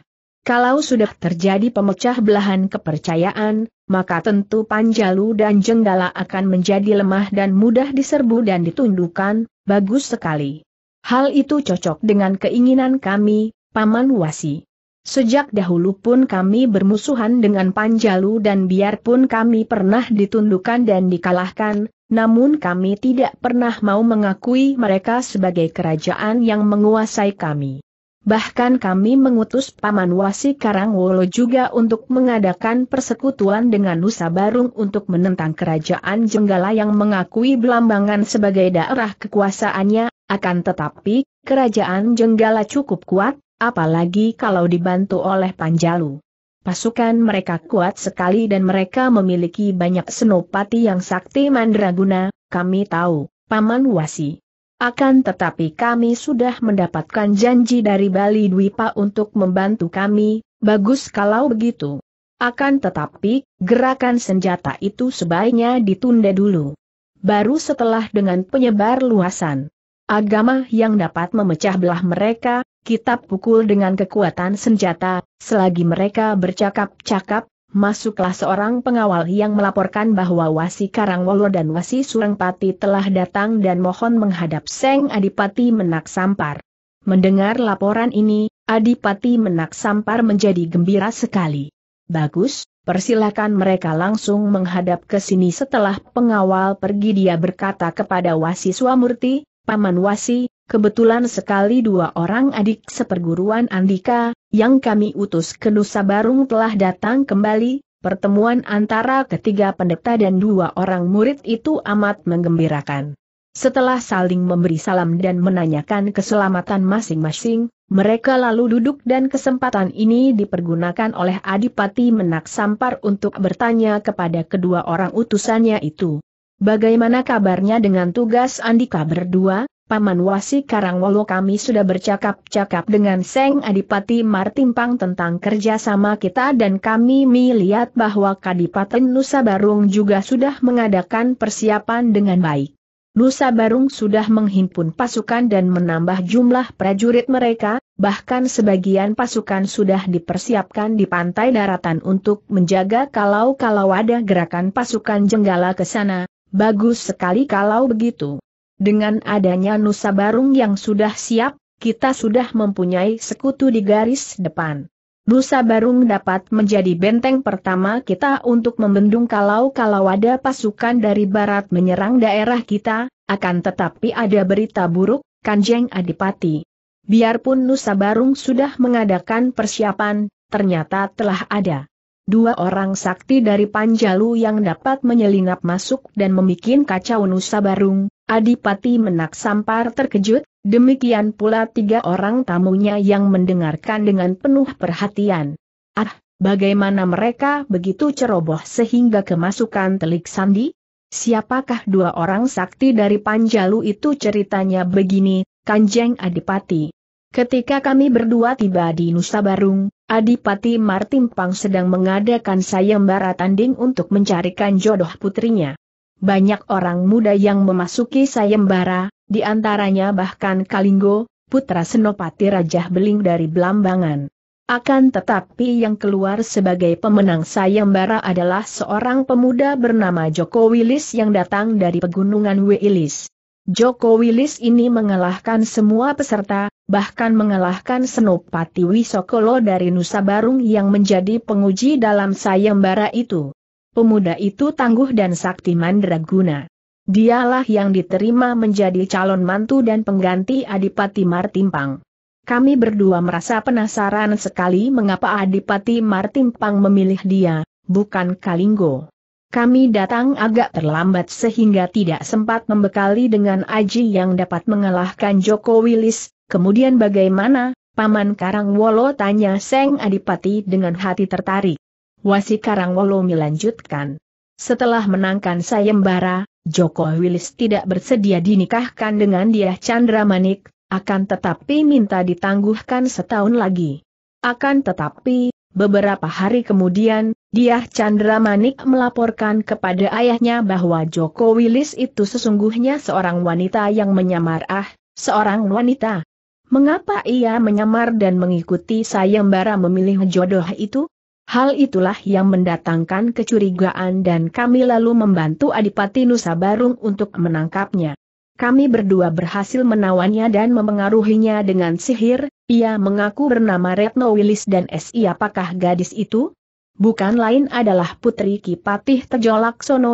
Kalau sudah terjadi pemecah belahan kepercayaan, maka tentu Panjalu dan Jenggala akan menjadi lemah dan mudah diserbu dan ditundukkan, bagus sekali. Hal itu cocok dengan keinginan kami, Paman Wasi. Sejak dahulu pun kami bermusuhan dengan Panjalu dan biarpun kami pernah ditundukkan dan dikalahkan, namun kami tidak pernah mau mengakui mereka sebagai kerajaan yang menguasai kami. Bahkan kami mengutus Paman Wasi Karangwolo juga untuk mengadakan persekutuan dengan Nusa Barung untuk menentang kerajaan Jenggala yang mengakui Belambangan sebagai daerah kekuasaannya akan tetapi, kerajaan Jenggala cukup kuat, apalagi kalau dibantu oleh Panjalu. Pasukan mereka kuat sekali dan mereka memiliki banyak senopati yang sakti mandraguna, kami tahu, Paman Wasi. Akan tetapi kami sudah mendapatkan janji dari Bali Dwipa untuk membantu kami, bagus kalau begitu. Akan tetapi, gerakan senjata itu sebaiknya ditunda dulu. Baru setelah dengan penyebar luasan. Agama yang dapat memecah belah mereka, kitab pukul dengan kekuatan senjata, selagi mereka bercakap-cakap, masuklah seorang pengawal yang melaporkan bahwa Wasi Karangwolo dan Wasi Surangpati telah datang dan mohon menghadap Seng Adipati Menak Sampar. Mendengar laporan ini, Adipati Menak Sampar menjadi gembira sekali. Bagus, persilakan mereka langsung menghadap ke sini setelah pengawal pergi dia berkata kepada Wasi Swamurti, Paman Wasi, kebetulan sekali dua orang adik seperguruan Andika, yang kami utus ke Nusa Barung telah datang kembali, pertemuan antara ketiga pendeta dan dua orang murid itu amat menggembirakan. Setelah saling memberi salam dan menanyakan keselamatan masing-masing, mereka lalu duduk dan kesempatan ini dipergunakan oleh Adipati Menak Sampar untuk bertanya kepada kedua orang utusannya itu. Bagaimana kabarnya dengan tugas Andika berdua, Paman Wasi Karangwolo kami sudah bercakap-cakap dengan Seng Adipati Martimpang tentang kerjasama kita dan kami melihat bahwa Kadipaten Nusa Barung juga sudah mengadakan persiapan dengan baik. Nusa Barung sudah menghimpun pasukan dan menambah jumlah prajurit mereka, bahkan sebagian pasukan sudah dipersiapkan di pantai daratan untuk menjaga kalau-kalau ada gerakan pasukan jenggala ke sana, Bagus sekali kalau begitu. Dengan adanya Nusa Barung yang sudah siap, kita sudah mempunyai sekutu di garis depan. Nusa Barung dapat menjadi benteng pertama kita untuk membendung kalau-kalau ada pasukan dari barat menyerang daerah kita, akan tetapi ada berita buruk, Kanjeng Adipati. Biarpun Nusa Barung sudah mengadakan persiapan, ternyata telah ada Dua orang sakti dari Panjalu yang dapat menyelinap masuk dan membuat kacau Nusa Barung, Adipati Menak Sampar terkejut, demikian pula tiga orang tamunya yang mendengarkan dengan penuh perhatian. Ah, bagaimana mereka begitu ceroboh sehingga kemasukan telik sandi? Siapakah dua orang sakti dari Panjalu itu ceritanya begini, Kanjeng Adipati. Ketika kami berdua tiba di Nusa Barung, Adipati Martin Pang sedang mengadakan sayembara tanding untuk mencarikan jodoh putrinya. Banyak orang muda yang memasuki sayembara, di antaranya bahkan Kalinggo, putra Senopati Raja Beling dari Belambangan. Akan tetapi yang keluar sebagai pemenang sayembara adalah seorang pemuda bernama Joko Wilis yang datang dari pegunungan Wilis. Joko Wilis ini mengalahkan semua peserta, bahkan mengalahkan Senopati Wisokolo dari Nusa Barung yang menjadi penguji dalam sayembara itu. Pemuda itu tangguh dan sakti mandraguna. Dialah yang diterima menjadi calon mantu dan pengganti Adipati Martimpang. Kami berdua merasa penasaran sekali mengapa Adipati Martimpang memilih dia, bukan Kalinggo. Kami datang agak terlambat sehingga tidak sempat membekali dengan aji yang dapat mengalahkan Joko Wilis, kemudian bagaimana, Paman Karangwolo tanya Seng Adipati dengan hati tertarik. Wasi Karangwolo melanjutkan. Setelah menangkan sayembara, Joko Wilis tidak bersedia dinikahkan dengan dia Chandra Manik, akan tetapi minta ditangguhkan setahun lagi. Akan tetapi, beberapa hari kemudian, Diah Chandra Manik melaporkan kepada ayahnya bahwa Joko Wilis itu sesungguhnya seorang wanita yang menyamar ah, seorang wanita. Mengapa ia menyamar dan mengikuti sayembara memilih jodoh itu? Hal itulah yang mendatangkan kecurigaan dan kami lalu membantu Adipati Nusa Barung untuk menangkapnya. Kami berdua berhasil menawannya dan memengaruhinya dengan sihir, ia mengaku bernama Retno Wilis dan S.I. apakah gadis itu? bukan lain adalah Putri Kipatih Tejo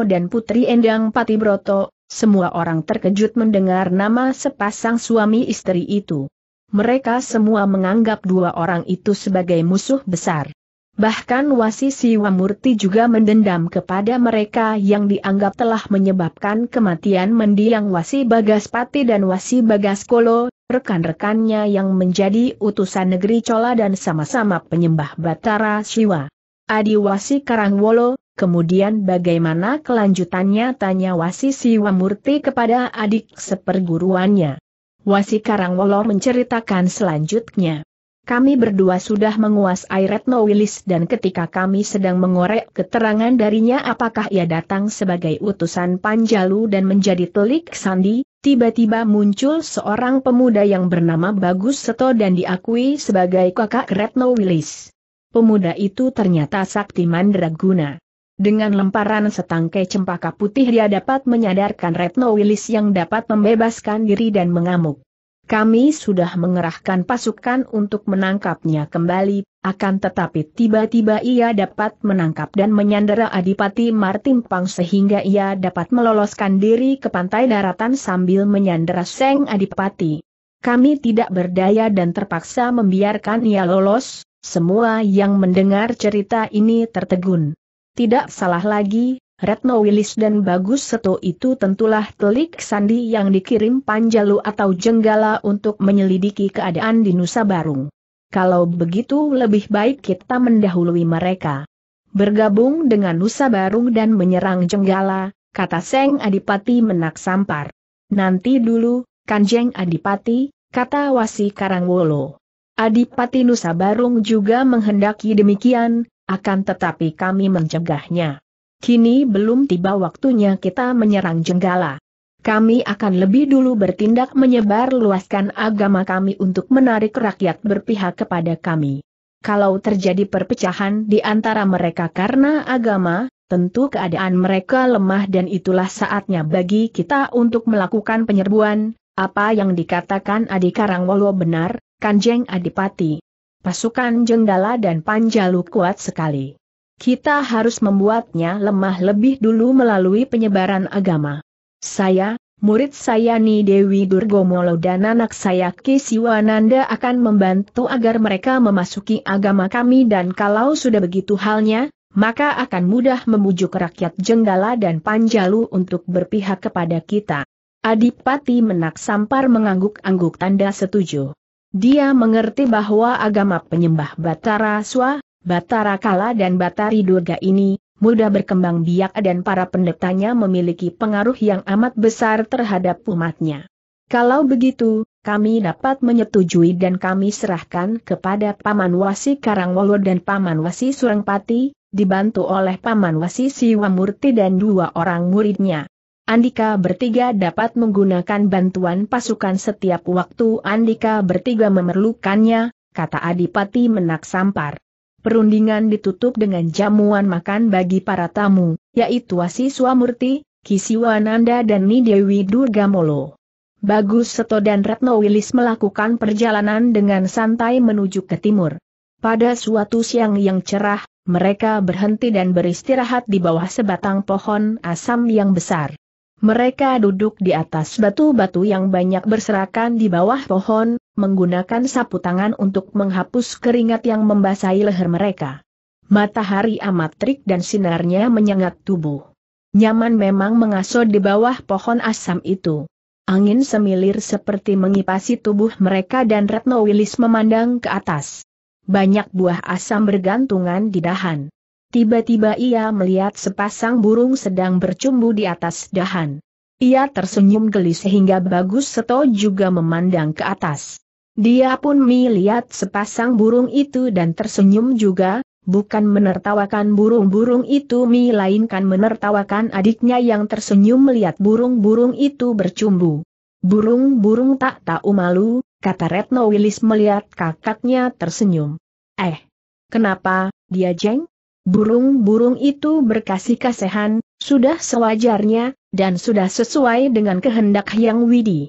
dan Putri Endang Patibroto, semua orang terkejut mendengar nama sepasang suami istri itu. Mereka semua menganggap dua orang itu sebagai musuh besar. Bahkan Wasi Siwamurti juga mendendam kepada mereka yang dianggap telah menyebabkan kematian mendiang Wasi Bagaspati dan Wasi Bagaskolo, rekan-rekannya yang menjadi utusan negeri Cola dan sama-sama penyembah Batara Siwa. Adi wasi Karangwolo, kemudian bagaimana kelanjutannya tanya Wasi Siwamurti kepada adik seperguruannya. Wasi Karangwolo menceritakan selanjutnya. Kami berdua sudah menguasai Retno Wilis dan ketika kami sedang mengorek keterangan darinya apakah ia datang sebagai utusan Panjalu dan menjadi telik sandi, tiba-tiba muncul seorang pemuda yang bernama Bagus Seto dan diakui sebagai kakak Retno Wilis. Pemuda itu ternyata sakti mandraguna. Dengan lemparan setangkai cempaka putih dia dapat menyadarkan Retno Wilis yang dapat membebaskan diri dan mengamuk. Kami sudah mengerahkan pasukan untuk menangkapnya kembali, akan tetapi tiba-tiba ia dapat menangkap dan menyandera Adipati Martin Pang sehingga ia dapat meloloskan diri ke pantai daratan sambil menyandera Seng Adipati. Kami tidak berdaya dan terpaksa membiarkan ia lolos, semua yang mendengar cerita ini tertegun. Tidak salah lagi, Retno Wilis dan Bagus Seto itu tentulah telik sandi yang dikirim Panjalu atau Jenggala untuk menyelidiki keadaan di Nusa Barung. Kalau begitu lebih baik kita mendahului mereka. Bergabung dengan Nusa Barung dan menyerang Jenggala, kata Seng Adipati menak sampar. Nanti dulu, Kanjeng Adipati, kata Wasi Karangwolo. Adipati Nusa Barung juga menghendaki demikian, akan tetapi kami mencegahnya. Kini belum tiba waktunya kita menyerang Jenggala. Kami akan lebih dulu bertindak menyebar luaskan agama kami untuk menarik rakyat berpihak kepada kami. Kalau terjadi perpecahan di antara mereka karena agama, tentu keadaan mereka lemah dan itulah saatnya bagi kita untuk melakukan penyerbuan, apa yang dikatakan Adi Karangwolo benar, Kanjeng Adipati. Pasukan Jenggala dan Panjalu kuat sekali. Kita harus membuatnya lemah lebih dulu melalui penyebaran agama. Saya, murid saya Ni Dewi Durgomolo dan anak saya Ki Siwananda akan membantu agar mereka memasuki agama kami dan kalau sudah begitu halnya, maka akan mudah memujuk rakyat Jenggala dan Panjalu untuk berpihak kepada kita. Adipati Menak Sampar mengangguk-angguk tanda setuju. Dia mengerti bahwa agama penyembah Batara Swa, Batara Kala dan Batari Durga ini, mudah berkembang biak dan para pendetanya memiliki pengaruh yang amat besar terhadap umatnya. Kalau begitu, kami dapat menyetujui dan kami serahkan kepada Paman Wasi Karangwolo dan Paman Wasi Surangpati, dibantu oleh Paman Wasi Siwamurti dan dua orang muridnya. Andika bertiga dapat menggunakan bantuan pasukan setiap waktu Andika bertiga memerlukannya, kata Adipati Menak Sampar. Perundingan ditutup dengan jamuan makan bagi para tamu, yaitu Asiswa Murti, Kisiwananda dan Nidewi Durgamolo. Bagus Seto dan Retno Wilis melakukan perjalanan dengan santai menuju ke timur. Pada suatu siang yang cerah, mereka berhenti dan beristirahat di bawah sebatang pohon asam yang besar. Mereka duduk di atas batu-batu yang banyak berserakan di bawah pohon, menggunakan sapu tangan untuk menghapus keringat yang membasahi leher mereka. Matahari amat terik dan sinarnya menyengat tubuh. Nyaman memang mengasuh di bawah pohon asam itu. Angin semilir seperti mengipasi tubuh mereka dan Retno Wilis memandang ke atas. Banyak buah asam bergantungan di dahan. Tiba-tiba ia melihat sepasang burung sedang bercumbu di atas dahan. Ia tersenyum geli sehingga Bagus Seto juga memandang ke atas. Dia pun melihat sepasang burung itu dan tersenyum juga, bukan menertawakan burung-burung itu melainkan menertawakan adiknya yang tersenyum melihat burung-burung itu bercumbu. Burung-burung tak tahu malu, kata Retno Wilis melihat kakaknya tersenyum. Eh, kenapa, dia jeng? Burung-burung itu berkasih-kasihan, sudah sewajarnya, dan sudah sesuai dengan kehendak Yang Widi.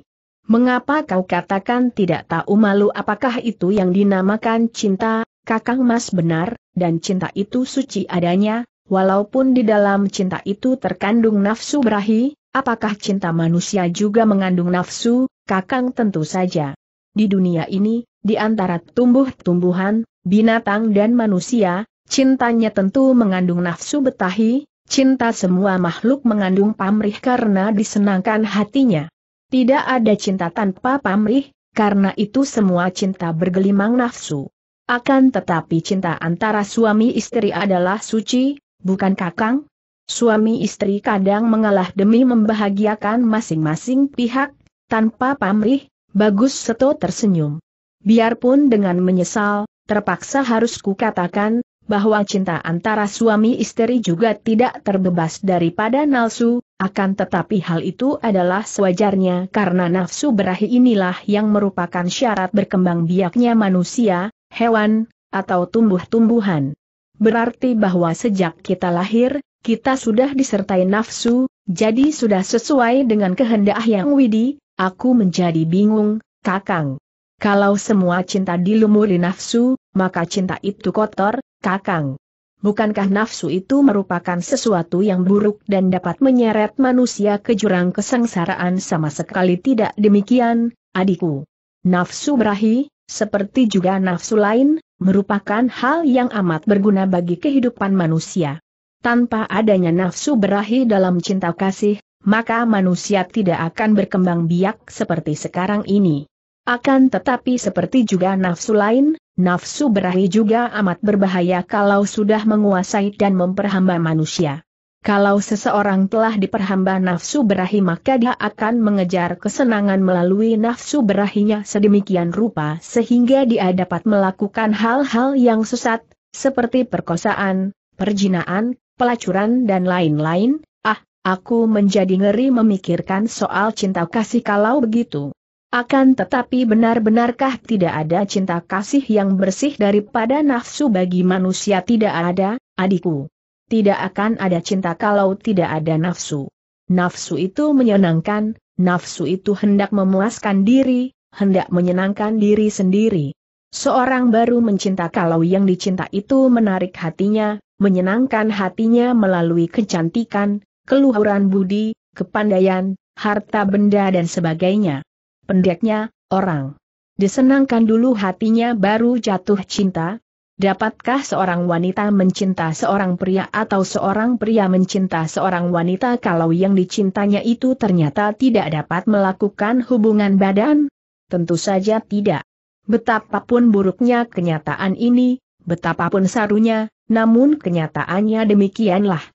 Mengapa kau katakan tidak tahu malu apakah itu yang dinamakan cinta, kakang mas benar, dan cinta itu suci adanya, walaupun di dalam cinta itu terkandung nafsu berahi, apakah cinta manusia juga mengandung nafsu, kakang tentu saja. Di dunia ini, di antara tumbuh-tumbuhan, binatang dan manusia, Cintanya tentu mengandung nafsu betahi, cinta semua makhluk mengandung pamrih karena disenangkan hatinya. Tidak ada cinta tanpa pamrih, karena itu semua cinta bergelimang nafsu. Akan tetapi cinta antara suami istri adalah suci, bukan kakang. Suami istri kadang mengalah demi membahagiakan masing-masing pihak, tanpa pamrih, Bagus Seto tersenyum. Biarpun dengan menyesal, terpaksa harus kukatakan, bahwa cinta antara suami istri juga tidak terbebas daripada nafsu, akan tetapi hal itu adalah sewajarnya karena nafsu berahi inilah yang merupakan syarat berkembang biaknya manusia, hewan, atau tumbuh-tumbuhan. Berarti bahwa sejak kita lahir, kita sudah disertai nafsu, jadi sudah sesuai dengan kehendak yang widi, aku menjadi bingung, kakang. Kalau semua cinta dilumuri nafsu, maka cinta itu kotor, kakang. Bukankah nafsu itu merupakan sesuatu yang buruk dan dapat menyeret manusia ke jurang kesengsaraan sama sekali tidak demikian, adikku? Nafsu berahi, seperti juga nafsu lain, merupakan hal yang amat berguna bagi kehidupan manusia. Tanpa adanya nafsu berahi dalam cinta kasih, maka manusia tidak akan berkembang biak seperti sekarang ini. Akan tetapi seperti juga nafsu lain, nafsu berahi juga amat berbahaya kalau sudah menguasai dan memperhamba manusia. Kalau seseorang telah diperhamba nafsu berahi maka dia akan mengejar kesenangan melalui nafsu berahinya sedemikian rupa sehingga dia dapat melakukan hal-hal yang sesat, seperti perkosaan, perjinaan, pelacuran dan lain-lain, ah, aku menjadi ngeri memikirkan soal cinta kasih kalau begitu. Akan tetapi benar-benarkah tidak ada cinta kasih yang bersih daripada nafsu bagi manusia tidak ada, adikku? Tidak akan ada cinta kalau tidak ada nafsu. Nafsu itu menyenangkan, nafsu itu hendak memuaskan diri, hendak menyenangkan diri sendiri. Seorang baru mencinta kalau yang dicinta itu menarik hatinya, menyenangkan hatinya melalui kecantikan, keluhuran budi, kepandaian, harta benda dan sebagainya. Pendeknya, orang. Disenangkan dulu hatinya baru jatuh cinta. Dapatkah seorang wanita mencinta seorang pria atau seorang pria mencinta seorang wanita kalau yang dicintanya itu ternyata tidak dapat melakukan hubungan badan? Tentu saja tidak. Betapapun buruknya kenyataan ini, betapapun sarunya, namun kenyataannya demikianlah.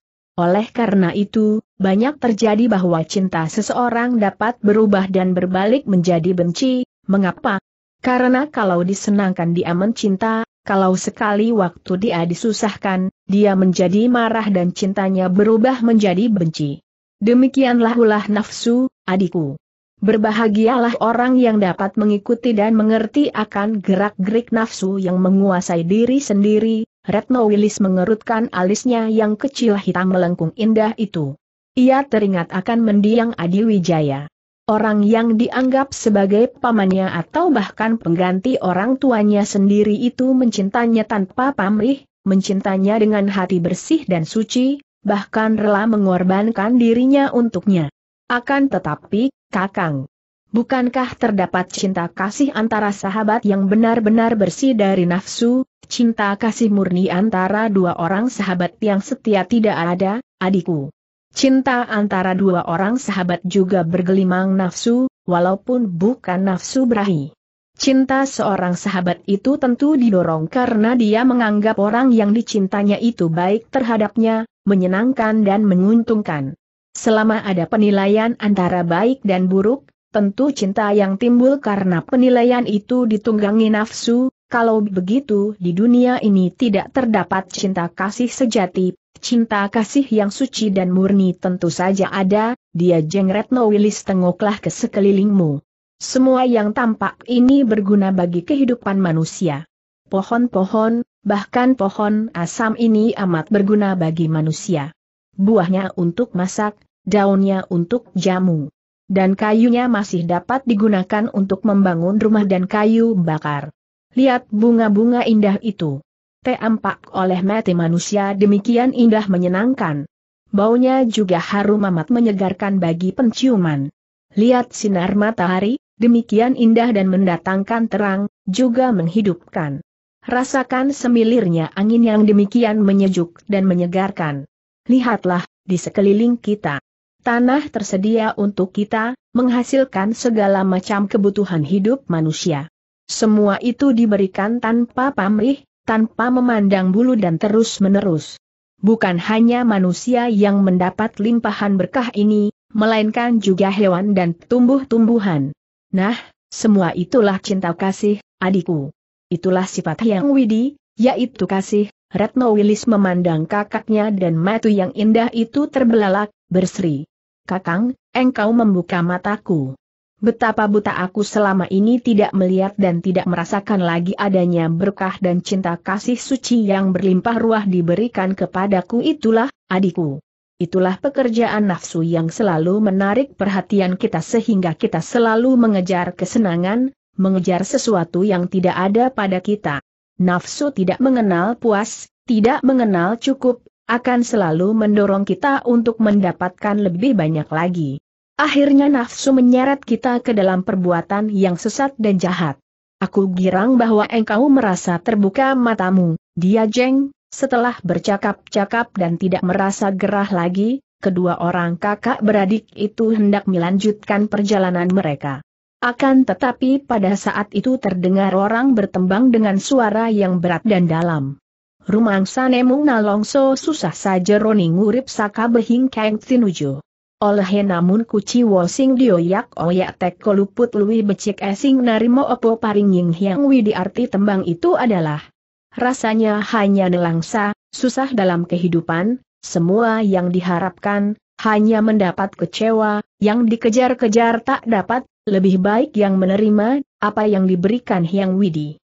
Oleh karena itu, banyak terjadi bahwa cinta seseorang dapat berubah dan berbalik menjadi benci, mengapa? Karena kalau disenangkan dia mencinta, kalau sekali waktu dia disusahkan, dia menjadi marah dan cintanya berubah menjadi benci. Demikianlah ulah nafsu, adikku. Berbahagialah orang yang dapat mengikuti dan mengerti akan gerak-gerik nafsu yang menguasai diri sendiri, Retno Willis mengerutkan alisnya yang kecil hitam melengkung indah itu ia teringat akan mendiang Adi Wijaya. Orang yang dianggap sebagai pamannya atau bahkan pengganti orang tuanya sendiri itu mencintanya tanpa pamrih, mencintanya dengan hati bersih dan suci, bahkan rela mengorbankan dirinya untuknya. Akan tetapi, Kakang, bukankah terdapat cinta kasih antara sahabat yang benar-benar bersih dari nafsu, cinta kasih murni antara dua orang sahabat yang setia tidak ada, adikku? Cinta antara dua orang sahabat juga bergelimang nafsu, walaupun bukan nafsu berahi. Cinta seorang sahabat itu tentu didorong karena dia menganggap orang yang dicintanya itu baik terhadapnya, menyenangkan dan menguntungkan. Selama ada penilaian antara baik dan buruk, tentu cinta yang timbul karena penilaian itu ditunggangi nafsu, kalau begitu di dunia ini tidak terdapat cinta kasih sejati, Cinta kasih yang suci dan murni tentu saja ada, dia jeng Retno Wilis tengoklah ke sekelilingmu. Semua yang tampak ini berguna bagi kehidupan manusia. Pohon-pohon, bahkan pohon asam ini amat berguna bagi manusia. Buahnya untuk masak, daunnya untuk jamu. Dan kayunya masih dapat digunakan untuk membangun rumah dan kayu bakar. Lihat bunga-bunga indah itu. Teampak oleh mati manusia demikian indah menyenangkan. Baunya juga harum amat menyegarkan bagi penciuman. Lihat sinar matahari, demikian indah dan mendatangkan terang, juga menghidupkan. Rasakan semilirnya angin yang demikian menyejuk dan menyegarkan. Lihatlah, di sekeliling kita. Tanah tersedia untuk kita, menghasilkan segala macam kebutuhan hidup manusia. Semua itu diberikan tanpa pamrih, tanpa memandang bulu dan terus-menerus. Bukan hanya manusia yang mendapat limpahan berkah ini, melainkan juga hewan dan tumbuh-tumbuhan. Nah, semua itulah cinta kasih, adikku. Itulah sifat yang widi, yaitu kasih, Retno Wilis memandang kakaknya dan matu yang indah itu terbelalak, berseri. Kakang, engkau membuka mataku. Betapa buta aku selama ini tidak melihat dan tidak merasakan lagi adanya berkah dan cinta kasih suci yang berlimpah ruah diberikan kepadaku itulah, adikku. Itulah pekerjaan nafsu yang selalu menarik perhatian kita sehingga kita selalu mengejar kesenangan, mengejar sesuatu yang tidak ada pada kita. Nafsu tidak mengenal puas, tidak mengenal cukup, akan selalu mendorong kita untuk mendapatkan lebih banyak lagi. Akhirnya nafsu menyeret kita ke dalam perbuatan yang sesat dan jahat. Aku girang bahwa engkau merasa terbuka matamu, dia jeng, setelah bercakap-cakap dan tidak merasa gerah lagi, kedua orang kakak beradik itu hendak melanjutkan perjalanan mereka. Akan tetapi pada saat itu terdengar orang bertembang dengan suara yang berat dan dalam. Rumangsa sanemung nalongso susah saja roning urip saka behing keng tinuju. Oleh namun kuci wo sing dioyak oyak tek koluput lui becik esing narimo opo paringing hiang widi arti tembang itu adalah Rasanya hanya nelangsa, susah dalam kehidupan, semua yang diharapkan, hanya mendapat kecewa, yang dikejar-kejar tak dapat, lebih baik yang menerima, apa yang diberikan Hyang Widi.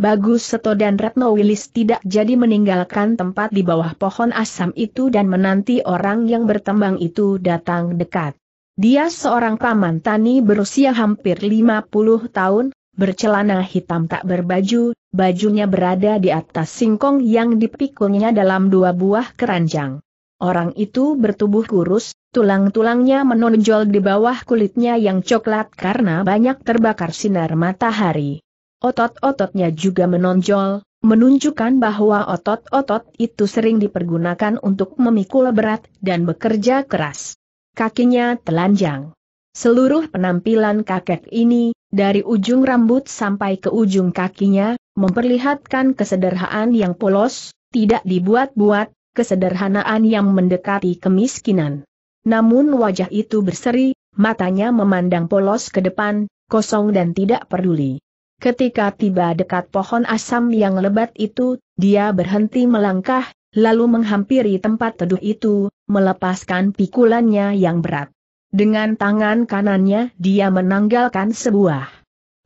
Bagus Seto dan Retno Wilis tidak jadi meninggalkan tempat di bawah pohon asam itu dan menanti orang yang bertembang itu datang dekat. Dia seorang paman tani berusia hampir 50 tahun, bercelana hitam tak berbaju, bajunya berada di atas singkong yang dipikulnya dalam dua buah keranjang. Orang itu bertubuh kurus, tulang-tulangnya menonjol di bawah kulitnya yang coklat karena banyak terbakar sinar matahari. Otot-ototnya juga menonjol, menunjukkan bahwa otot-otot itu sering dipergunakan untuk memikul berat dan bekerja keras. Kakinya telanjang. Seluruh penampilan kakek ini, dari ujung rambut sampai ke ujung kakinya, memperlihatkan kesederhanaan yang polos, tidak dibuat-buat, kesederhanaan yang mendekati kemiskinan. Namun wajah itu berseri, matanya memandang polos ke depan, kosong dan tidak peduli. Ketika tiba dekat pohon asam yang lebat itu, dia berhenti melangkah, lalu menghampiri tempat teduh itu, melepaskan pikulannya yang berat. Dengan tangan kanannya dia menanggalkan sebuah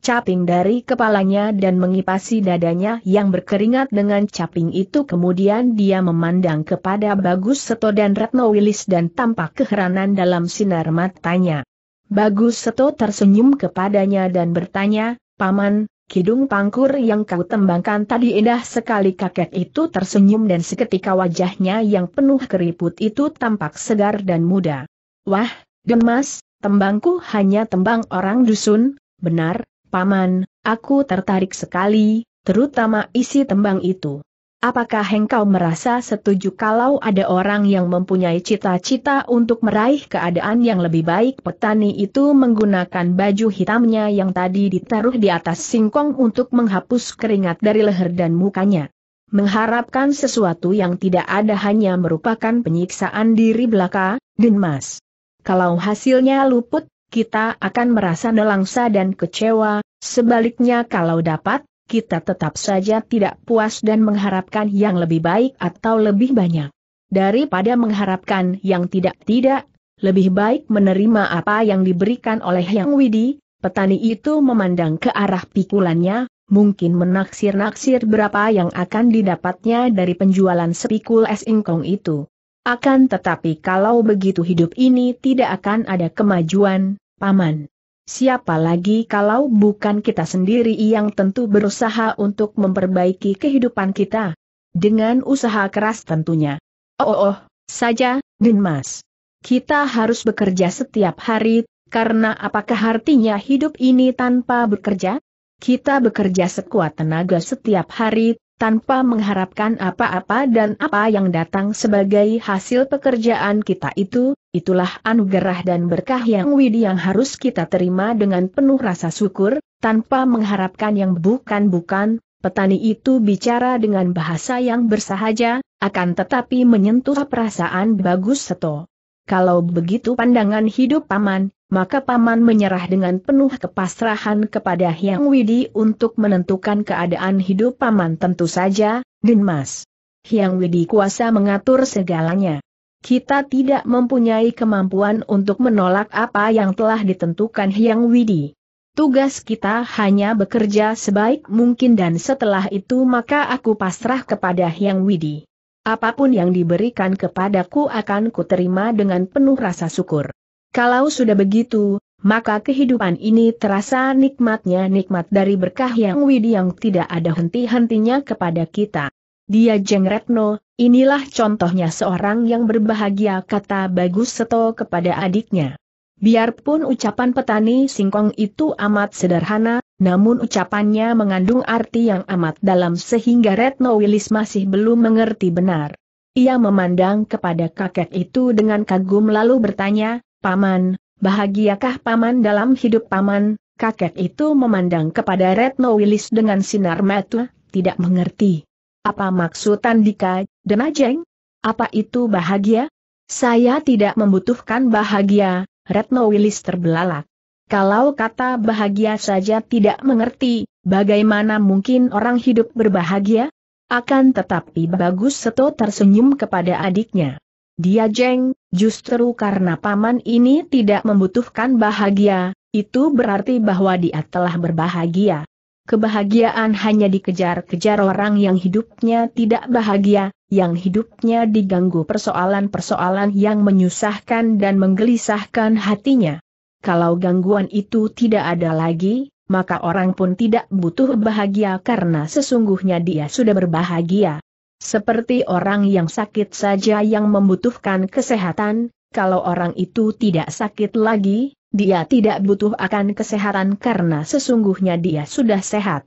caping dari kepalanya dan mengipasi dadanya yang berkeringat dengan caping itu kemudian dia memandang kepada Bagus Seto dan Retno Wilis dan tampak keheranan dalam sinar matanya. Bagus Seto tersenyum kepadanya dan bertanya, Paman, kidung pangkur yang kau tembangkan tadi indah sekali kakek itu tersenyum dan seketika wajahnya yang penuh keriput itu tampak segar dan muda. Wah, gemas, tembangku hanya tembang orang dusun, benar, Paman, aku tertarik sekali, terutama isi tembang itu. Apakah engkau merasa setuju kalau ada orang yang mempunyai cita-cita untuk meraih keadaan yang lebih baik petani itu menggunakan baju hitamnya yang tadi ditaruh di atas singkong untuk menghapus keringat dari leher dan mukanya? Mengharapkan sesuatu yang tidak ada hanya merupakan penyiksaan diri belaka, denmas. Kalau hasilnya luput, kita akan merasa nelangsa dan kecewa, sebaliknya kalau dapat, kita tetap saja tidak puas dan mengharapkan yang lebih baik atau lebih banyak. Daripada mengharapkan yang tidak-tidak, lebih baik menerima apa yang diberikan oleh Yang Widi, petani itu memandang ke arah pikulannya, mungkin menaksir-naksir berapa yang akan didapatnya dari penjualan sepikul es ingkong itu. Akan tetapi kalau begitu hidup ini tidak akan ada kemajuan, Paman. Siapa lagi kalau bukan kita sendiri yang tentu berusaha untuk memperbaiki kehidupan kita? Dengan usaha keras tentunya. Oh, oh, oh saja, Dinmas. Kita harus bekerja setiap hari, karena apakah artinya hidup ini tanpa bekerja? Kita bekerja sekuat tenaga setiap hari, tanpa mengharapkan apa-apa dan apa yang datang sebagai hasil pekerjaan kita itu, itulah anugerah dan berkah yang widi yang harus kita terima dengan penuh rasa syukur, tanpa mengharapkan yang bukan-bukan, petani itu bicara dengan bahasa yang bersahaja, akan tetapi menyentuh perasaan bagus seto. Kalau begitu pandangan hidup paman, maka Paman menyerah dengan penuh kepasrahan kepada Hyang Widi untuk menentukan keadaan hidup Paman tentu saja, Mas. Hyang Widi kuasa mengatur segalanya. Kita tidak mempunyai kemampuan untuk menolak apa yang telah ditentukan Hyang Widi. Tugas kita hanya bekerja sebaik mungkin dan setelah itu maka aku pasrah kepada Hyang Widi. Apapun yang diberikan kepadaku akan kuterima dengan penuh rasa syukur. Kalau sudah begitu, maka kehidupan ini terasa nikmatnya nikmat dari berkah yang widi yang tidak ada henti-hentinya kepada kita. Dia Jeng Retno, inilah contohnya seorang yang berbahagia kata Bagus Seto kepada adiknya. Biarpun ucapan petani singkong itu amat sederhana, namun ucapannya mengandung arti yang amat dalam sehingga Retno Wilis masih belum mengerti benar. Ia memandang kepada kakek itu dengan kagum lalu bertanya, Paman, bahagiakah Paman dalam hidup Paman? Kakek itu memandang kepada Retno Wilis dengan sinar mata, tidak mengerti. Apa maksud Tandika, Denajeng? Apa itu bahagia? Saya tidak membutuhkan bahagia, Retno Wilis terbelalak. Kalau kata bahagia saja tidak mengerti, bagaimana mungkin orang hidup berbahagia? Akan tetapi bagus Seto tersenyum kepada adiknya. Dia jeng, Justru karena paman ini tidak membutuhkan bahagia, itu berarti bahwa dia telah berbahagia. Kebahagiaan hanya dikejar-kejar orang yang hidupnya tidak bahagia, yang hidupnya diganggu persoalan-persoalan yang menyusahkan dan menggelisahkan hatinya. Kalau gangguan itu tidak ada lagi, maka orang pun tidak butuh bahagia karena sesungguhnya dia sudah berbahagia. Seperti orang yang sakit saja yang membutuhkan kesehatan, kalau orang itu tidak sakit lagi, dia tidak butuh akan kesehatan karena sesungguhnya dia sudah sehat.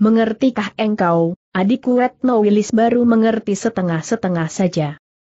Mengertikah engkau, adikku Retno Willis baru mengerti setengah-setengah saja.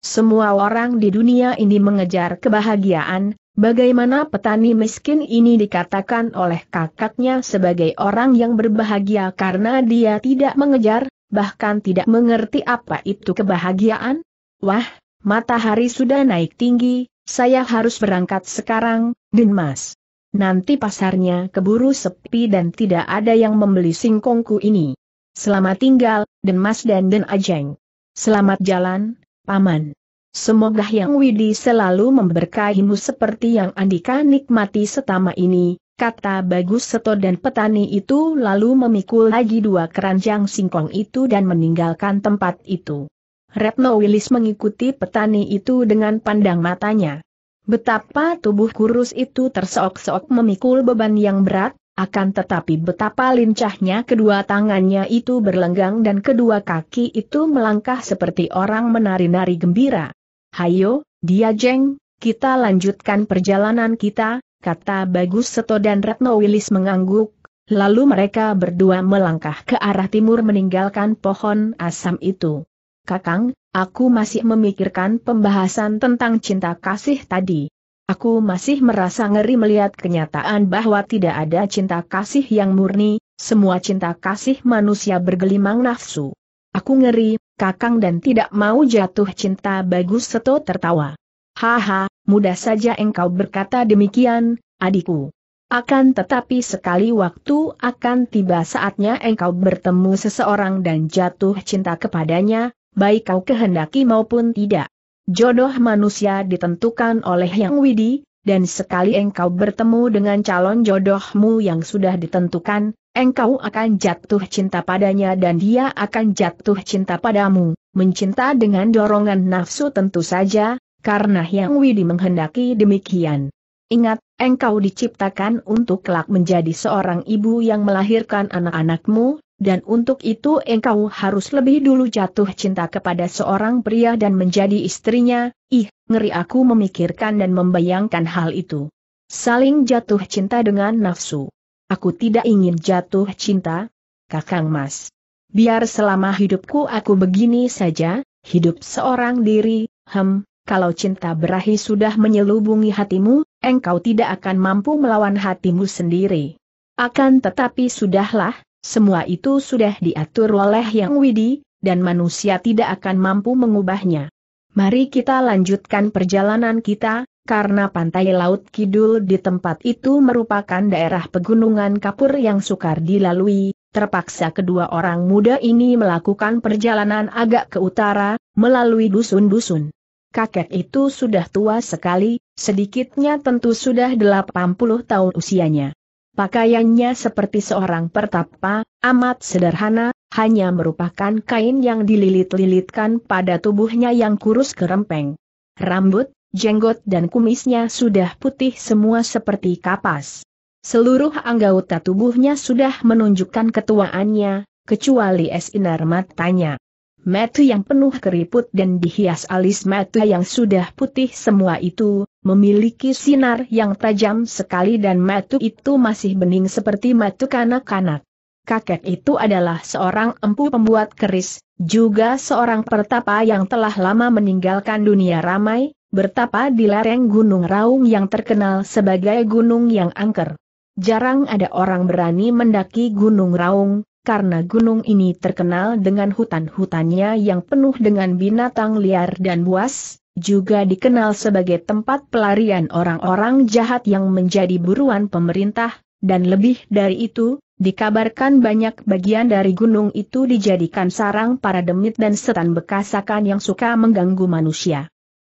Semua orang di dunia ini mengejar kebahagiaan, bagaimana petani miskin ini dikatakan oleh kakaknya sebagai orang yang berbahagia karena dia tidak mengejar, bahkan tidak mengerti apa itu kebahagiaan? Wah, matahari sudah naik tinggi, saya harus berangkat sekarang, Denmas. Nanti pasarnya keburu sepi dan tidak ada yang membeli singkongku ini. Selamat tinggal, Denmas dan Den Ajeng. Selamat jalan, Paman. Semoga Yang Widi selalu memberkahimu seperti yang Andika nikmati setama ini, kata Bagus Seto dan petani itu lalu memikul lagi dua keranjang singkong itu dan meninggalkan tempat itu. Retno Wilis mengikuti petani itu dengan pandang matanya. Betapa tubuh kurus itu terseok-seok memikul beban yang berat, akan tetapi betapa lincahnya kedua tangannya itu berlenggang dan kedua kaki itu melangkah seperti orang menari-nari gembira. Hayo, dia jeng, kita lanjutkan perjalanan kita, kata Bagus Seto dan Retno Wilis mengangguk, lalu mereka berdua melangkah ke arah timur meninggalkan pohon asam itu. Kakang, aku masih memikirkan pembahasan tentang cinta kasih tadi. Aku masih merasa ngeri melihat kenyataan bahwa tidak ada cinta kasih yang murni, semua cinta kasih manusia bergelimang nafsu. Aku ngeri, kakang dan tidak mau jatuh cinta bagus seto tertawa. Haha, mudah saja engkau berkata demikian, adikku. Akan tetapi sekali waktu akan tiba saatnya engkau bertemu seseorang dan jatuh cinta kepadanya, baik kau kehendaki maupun tidak. Jodoh manusia ditentukan oleh Yang Widi, dan sekali engkau bertemu dengan calon jodohmu yang sudah ditentukan, engkau akan jatuh cinta padanya dan dia akan jatuh cinta padamu. Mencinta dengan dorongan nafsu tentu saja, karena Yang Widi menghendaki demikian. Ingat, engkau diciptakan untuk kelak menjadi seorang ibu yang melahirkan anak-anakmu, dan untuk itu engkau harus lebih dulu jatuh cinta kepada seorang pria dan menjadi istrinya, ih, ngeri aku memikirkan dan membayangkan hal itu. Saling jatuh cinta dengan nafsu. Aku tidak ingin jatuh cinta, kakang mas. Biar selama hidupku aku begini saja, hidup seorang diri, hem, kalau cinta berahi sudah menyelubungi hatimu, engkau tidak akan mampu melawan hatimu sendiri. Akan tetapi sudahlah, semua itu sudah diatur oleh Yang Widi, dan manusia tidak akan mampu mengubahnya. Mari kita lanjutkan perjalanan kita, karena pantai Laut Kidul di tempat itu merupakan daerah pegunungan kapur yang sukar dilalui, terpaksa kedua orang muda ini melakukan perjalanan agak ke utara, melalui dusun-dusun kakek itu sudah tua sekali, sedikitnya tentu sudah 80 tahun usianya. Pakaiannya seperti seorang pertapa, amat sederhana, hanya merupakan kain yang dililit-lilitkan pada tubuhnya yang kurus kerempeng. Rambut, jenggot dan kumisnya sudah putih semua seperti kapas. Seluruh anggota tubuhnya sudah menunjukkan ketuaannya, kecuali es inar matanya. Mata yang penuh keriput dan dihias alis mata yang sudah putih semua itu, memiliki sinar yang tajam sekali dan mata itu masih bening seperti mata kanak-kanak. Kakek itu adalah seorang empu pembuat keris, juga seorang pertapa yang telah lama meninggalkan dunia ramai, bertapa di lereng Gunung Raung yang terkenal sebagai gunung yang angker. Jarang ada orang berani mendaki Gunung Raung, karena gunung ini terkenal dengan hutan-hutannya yang penuh dengan binatang liar dan buas, juga dikenal sebagai tempat pelarian orang-orang jahat yang menjadi buruan pemerintah, dan lebih dari itu, Dikabarkan banyak bagian dari gunung itu dijadikan sarang para demit dan setan bekasakan yang suka mengganggu manusia.